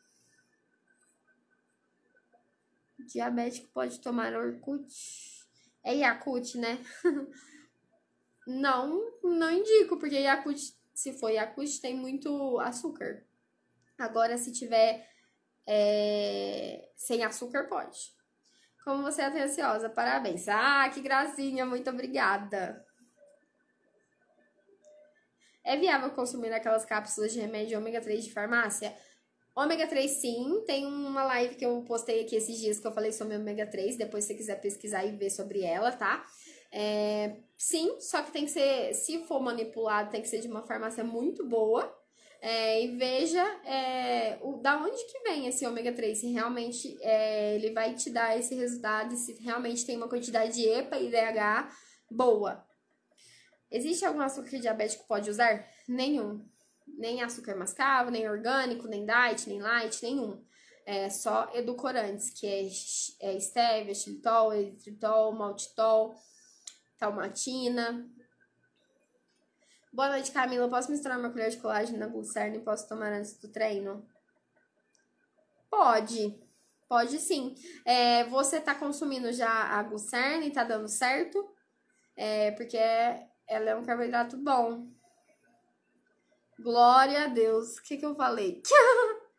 Speaker 1: Diabético pode tomar Orkut. É Yakut, né? não, não indico, porque Yakut, se for Yakut, tem muito açúcar. Agora, se tiver é... Sem açúcar, pode. Como você é atenciosa, parabéns. Ah, que gracinha, muito obrigada. É viável consumir aquelas cápsulas de remédio ômega 3 de farmácia? Ômega 3 sim, tem uma live que eu postei aqui esses dias que eu falei sobre ômega 3, depois se você quiser pesquisar e ver sobre ela, tá? É, sim, só que tem que ser, se for manipulado, tem que ser de uma farmácia muito boa, é, e veja é, o, da onde que vem esse ômega 3, se realmente é, ele vai te dar esse resultado, se realmente tem uma quantidade de EPA e DHA boa. Existe algum açúcar que diabético pode usar? Nenhum. Nem açúcar mascavo, nem orgânico, nem diet, nem light, nenhum. É só edulcorantes, que é, é stevia, xilitol, eritritol, maltitol, talmatina, Boa noite, Camila. Posso misturar uma colher de colágeno na glucerna e posso tomar antes do treino? Pode. Pode sim. É, você tá consumindo já a glucerna e tá dando certo? É, porque ela é um carboidrato bom. Glória a Deus. O que, que eu falei?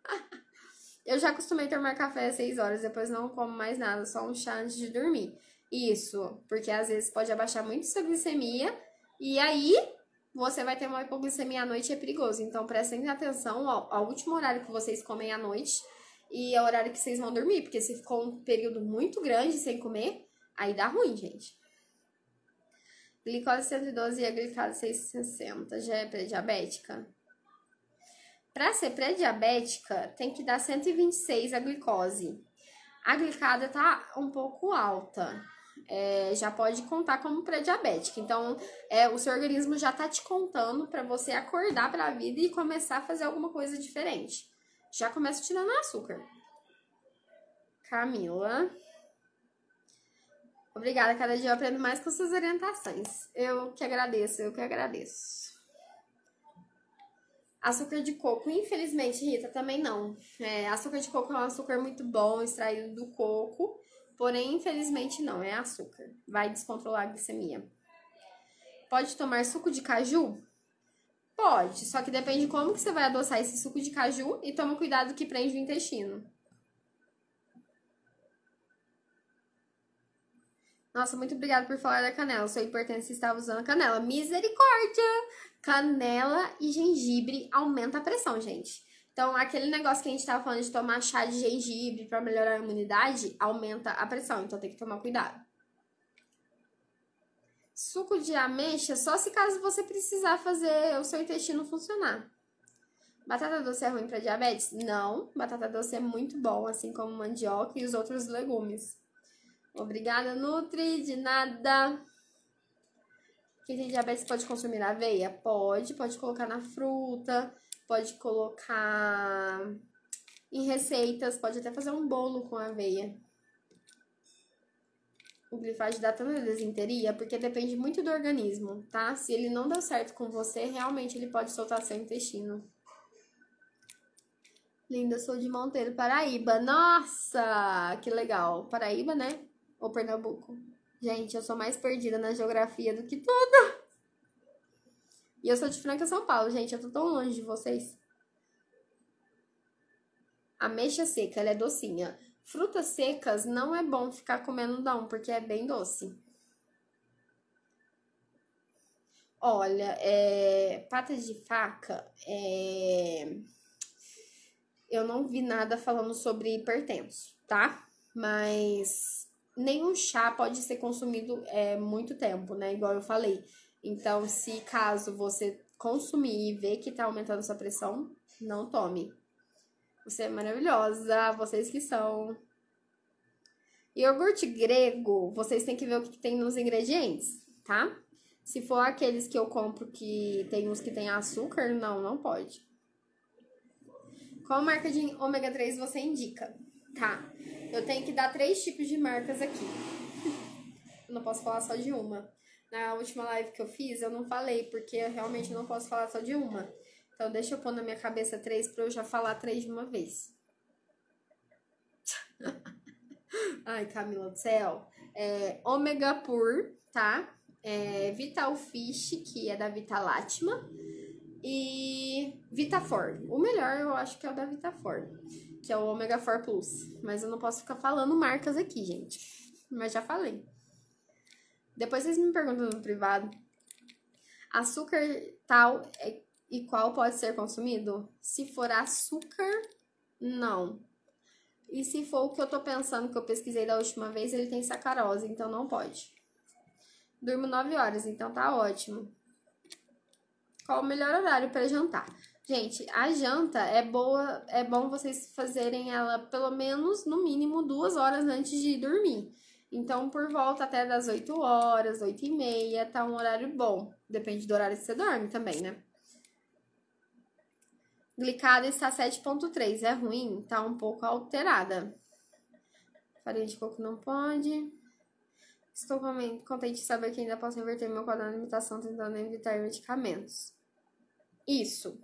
Speaker 1: eu já acostumei tomar café às 6 horas, depois não como mais nada, só um chá antes de dormir. Isso, porque às vezes pode abaixar muito sua glicemia e aí você vai ter uma hipoglicemia à noite e é perigoso. Então, prestem atenção ao, ao último horário que vocês comem à noite e ao horário que vocês vão dormir, porque se ficou um período muito grande sem comer, aí dá ruim, gente. Glicose 112 e a glicose 660 já é pré-diabética? Para ser pré-diabética, tem que dar 126 a glicose. A glicada tá um pouco alta é, já pode contar como pré-diabética. Então, é, o seu organismo já está te contando para você acordar para a vida e começar a fazer alguma coisa diferente. Já começa tirando açúcar. Camila. Obrigada, cada dia eu aprendo mais com suas orientações. Eu que agradeço, eu que agradeço. Açúcar de coco, infelizmente, Rita, também não. É, açúcar de coco é um açúcar muito bom, extraído do coco. Porém, infelizmente não, é açúcar. Vai descontrolar a glicemia. Pode tomar suco de caju? Pode, só que depende de como que você vai adoçar esse suco de caju e toma cuidado que prende o intestino. Nossa, muito obrigada por falar da canela. Sou hipertensa e estava usando canela. Misericórdia! Canela e gengibre aumenta a pressão, gente. Então, aquele negócio que a gente tava falando de tomar chá de gengibre para melhorar a imunidade, aumenta a pressão, então tem que tomar cuidado. Suco de ameixa só se caso você precisar fazer o seu intestino funcionar. Batata doce é ruim para diabetes? Não, batata doce é muito bom, assim como mandioca e os outros legumes. Obrigada, Nutri, de nada. Quem tem diabetes pode consumir aveia? Pode, pode colocar na fruta pode colocar em receitas, pode até fazer um bolo com aveia. O glifage dá tanta desenteria porque depende muito do organismo, tá? Se ele não deu certo com você, realmente ele pode soltar seu intestino. Linda, sou de Monteiro, Paraíba. Nossa, que legal. Paraíba, né? Ou Pernambuco. Gente, eu sou mais perdida na geografia do que tudo. E eu sou de Franca, São Paulo, gente. Eu tô tão longe de vocês. Ameixa seca, ela é docinha. Frutas secas não é bom ficar comendo não, porque é bem doce. Olha, é... patas de faca, é... eu não vi nada falando sobre hipertenso, tá? Mas nenhum chá pode ser consumido é, muito tempo, né? Igual eu falei. Então, se caso você consumir e ver que tá aumentando sua pressão, não tome. Você é maravilhosa, vocês que são. Iogurte grego, vocês têm que ver o que tem nos ingredientes, tá? Se for aqueles que eu compro que tem uns que tem açúcar, não, não pode. Qual marca de ômega 3 você indica? Tá. Eu tenho que dar três tipos de marcas aqui. Eu não posso falar só de uma. Na última live que eu fiz, eu não falei, porque eu realmente não posso falar só de uma. Então, deixa eu pôr na minha cabeça três para eu já falar três de uma vez. Ai, Camila do céu. É, Omega Pur, tá? É, Vital Fish, que é da Vitalatma. E Vitafor. O melhor eu acho que é o da Vitafor, que é o Omega 4 Plus. Mas eu não posso ficar falando marcas aqui, gente. Mas já falei. Depois vocês me perguntam no privado. Açúcar tal é, e qual pode ser consumido? Se for açúcar, não. E se for o que eu tô pensando, que eu pesquisei da última vez, ele tem sacarose, então não pode. Durmo 9 horas, então tá ótimo. Qual o melhor horário para jantar? Gente, a janta é boa, é bom vocês fazerem ela pelo menos, no mínimo, duas horas antes de dormir. Então, por volta até das 8 horas, 8 e meia, tá um horário bom. Depende do horário que você dorme também, né? Glicada está 7.3, é ruim? Tá um pouco alterada. Farinha de coco não pode. Estou contente de saber que ainda posso inverter meu quadro de alimentação tentando evitar medicamentos. Isso.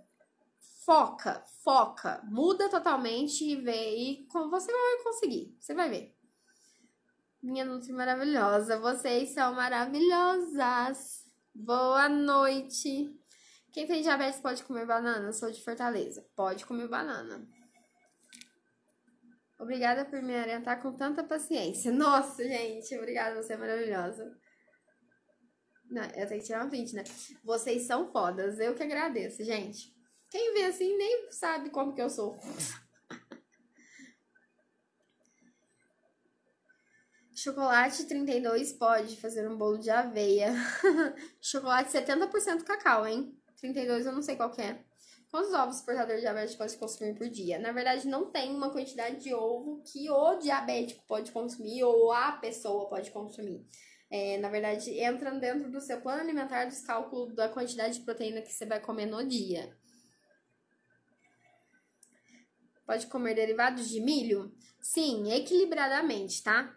Speaker 1: Foca, foca, muda totalmente e vê. E você vai conseguir, você vai ver. Minha nutri maravilhosa. Vocês são maravilhosas. Boa noite. Quem tem diabetes pode comer banana? sou de Fortaleza. Pode comer banana. Obrigada por me orientar com tanta paciência. Nossa, gente, obrigada, você é maravilhosa. Não, eu tenho que tirar uma print, né? Vocês são fodas, eu que agradeço, gente. Quem vê assim nem sabe como que eu sou. Chocolate 32 pode fazer um bolo de aveia. Chocolate 70% cacau, hein? 32 eu não sei qual é. Quantos ovos o portador diabetes pode consumir por dia? Na verdade, não tem uma quantidade de ovo que o diabético pode consumir ou a pessoa pode consumir. É, na verdade, entra dentro do seu plano alimentar dos cálculos da quantidade de proteína que você vai comer no dia. Pode comer derivados de milho? Sim, equilibradamente, tá?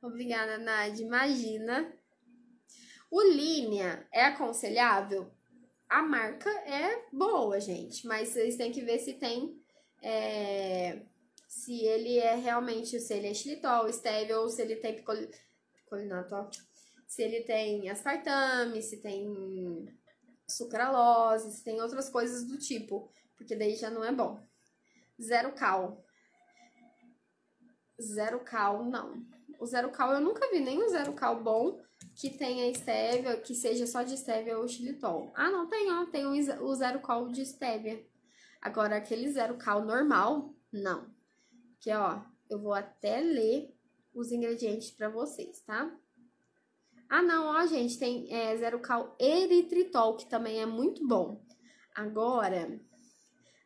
Speaker 1: Obrigada, Nad. Imagina. O linha é aconselhável? A marca é boa, gente, mas vocês têm que ver se tem. É, se ele é realmente, se ele é xilitol, estéreo, ou se ele tem picol, picolinato, ó. Se ele tem aspartame, se tem sucralose, se tem outras coisas do tipo, porque daí já não é bom. Zero cal. Zero cal, não o zero cal, eu nunca vi nenhum zero cal bom que tenha estévia, que seja só de estévia ou xilitol. Ah, não, tem, ó, tem o zero cal de estévia. Agora, aquele zero cal normal, não. Que, ó, eu vou até ler os ingredientes para vocês, tá? Ah, não, ó, gente, tem é, zero cal eritritol, que também é muito bom. Agora,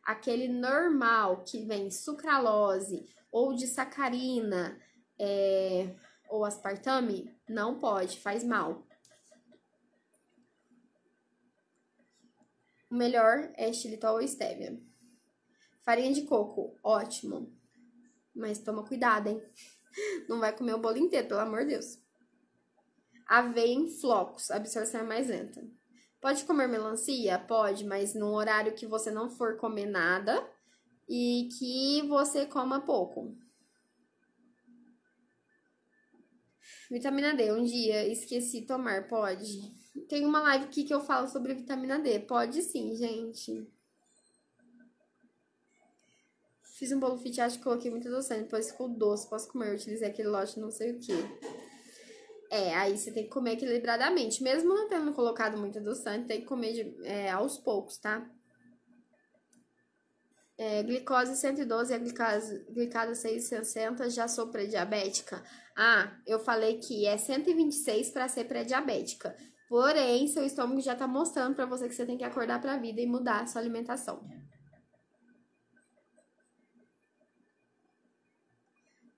Speaker 1: aquele normal que vem sucralose ou de sacarina, é, ou aspartame, não pode, faz mal. O melhor é xilitol ou estévia. Farinha de coco, ótimo. Mas toma cuidado, hein? Não vai comer o bolo inteiro, pelo amor de Deus. Aveia em flocos, a absorção é mais lenta. Pode comer melancia? Pode, mas num horário que você não for comer nada e que você coma pouco. Vitamina D, um dia esqueci tomar, pode? Tem uma live aqui que eu falo sobre vitamina D. Pode sim, gente. Fiz um bolo fit, acho que coloquei muito adoçante, depois ficou doce. Posso comer? Eu utilizei aquele lote não sei o que. É, aí você tem que comer equilibradamente. Mesmo não tendo colocado muito adoçante, tem que comer de, é, aos poucos, tá? é, glicose 112 e a glicase, glicada 660 já sou pré-diabética? Ah, eu falei que é 126 para ser pré-diabética. Porém, seu estômago já está mostrando para você que você tem que acordar para a vida e mudar a sua alimentação.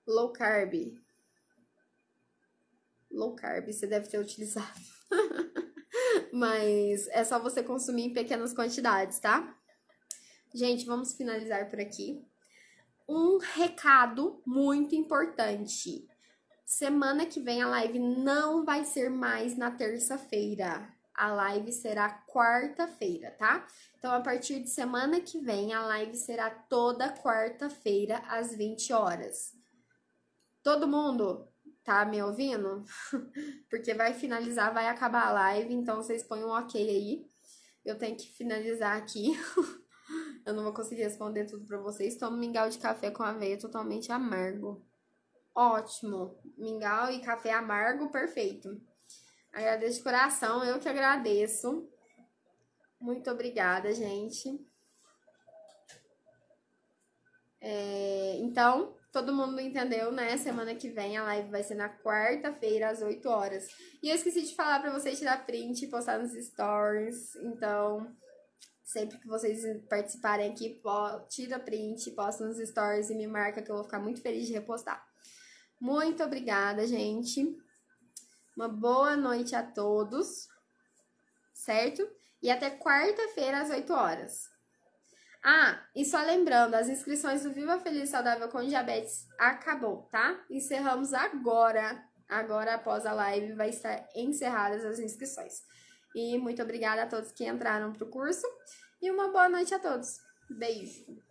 Speaker 1: Low carb. Low carb, você deve ter utilizado. Mas é só você consumir em pequenas quantidades, tá? Gente, vamos finalizar por aqui. Um recado muito importante. Semana que vem a live não vai ser mais na terça-feira. A live será quarta-feira, tá? Então, a partir de semana que vem, a live será toda quarta-feira, às 20 horas. Todo mundo tá me ouvindo? Porque vai finalizar, vai acabar a live, então vocês põem um ok aí. Eu tenho que finalizar aqui. Eu não vou conseguir responder tudo para vocês. Tomo mingau de café com aveia totalmente amargo. Ótimo. Mingau e café amargo, perfeito. Agradeço de coração, eu que agradeço. Muito obrigada, gente. É, então, todo mundo entendeu, né? Semana que vem a live vai ser na quarta-feira, às 8 horas. E eu esqueci de falar para vocês tirar print e postar nos stories. Então, Sempre que vocês participarem aqui, tira print, posta nos stories e me marca que eu vou ficar muito feliz de repostar. Muito obrigada, gente. Uma boa noite a todos, certo? E até quarta-feira às 8 horas. Ah, e só lembrando, as inscrições do Viva Feliz Saudável com Diabetes acabou, tá? Encerramos agora. Agora, após a live, vai estar encerradas as inscrições. E muito obrigada a todos que entraram para o curso. E uma boa noite a todos. Beijo!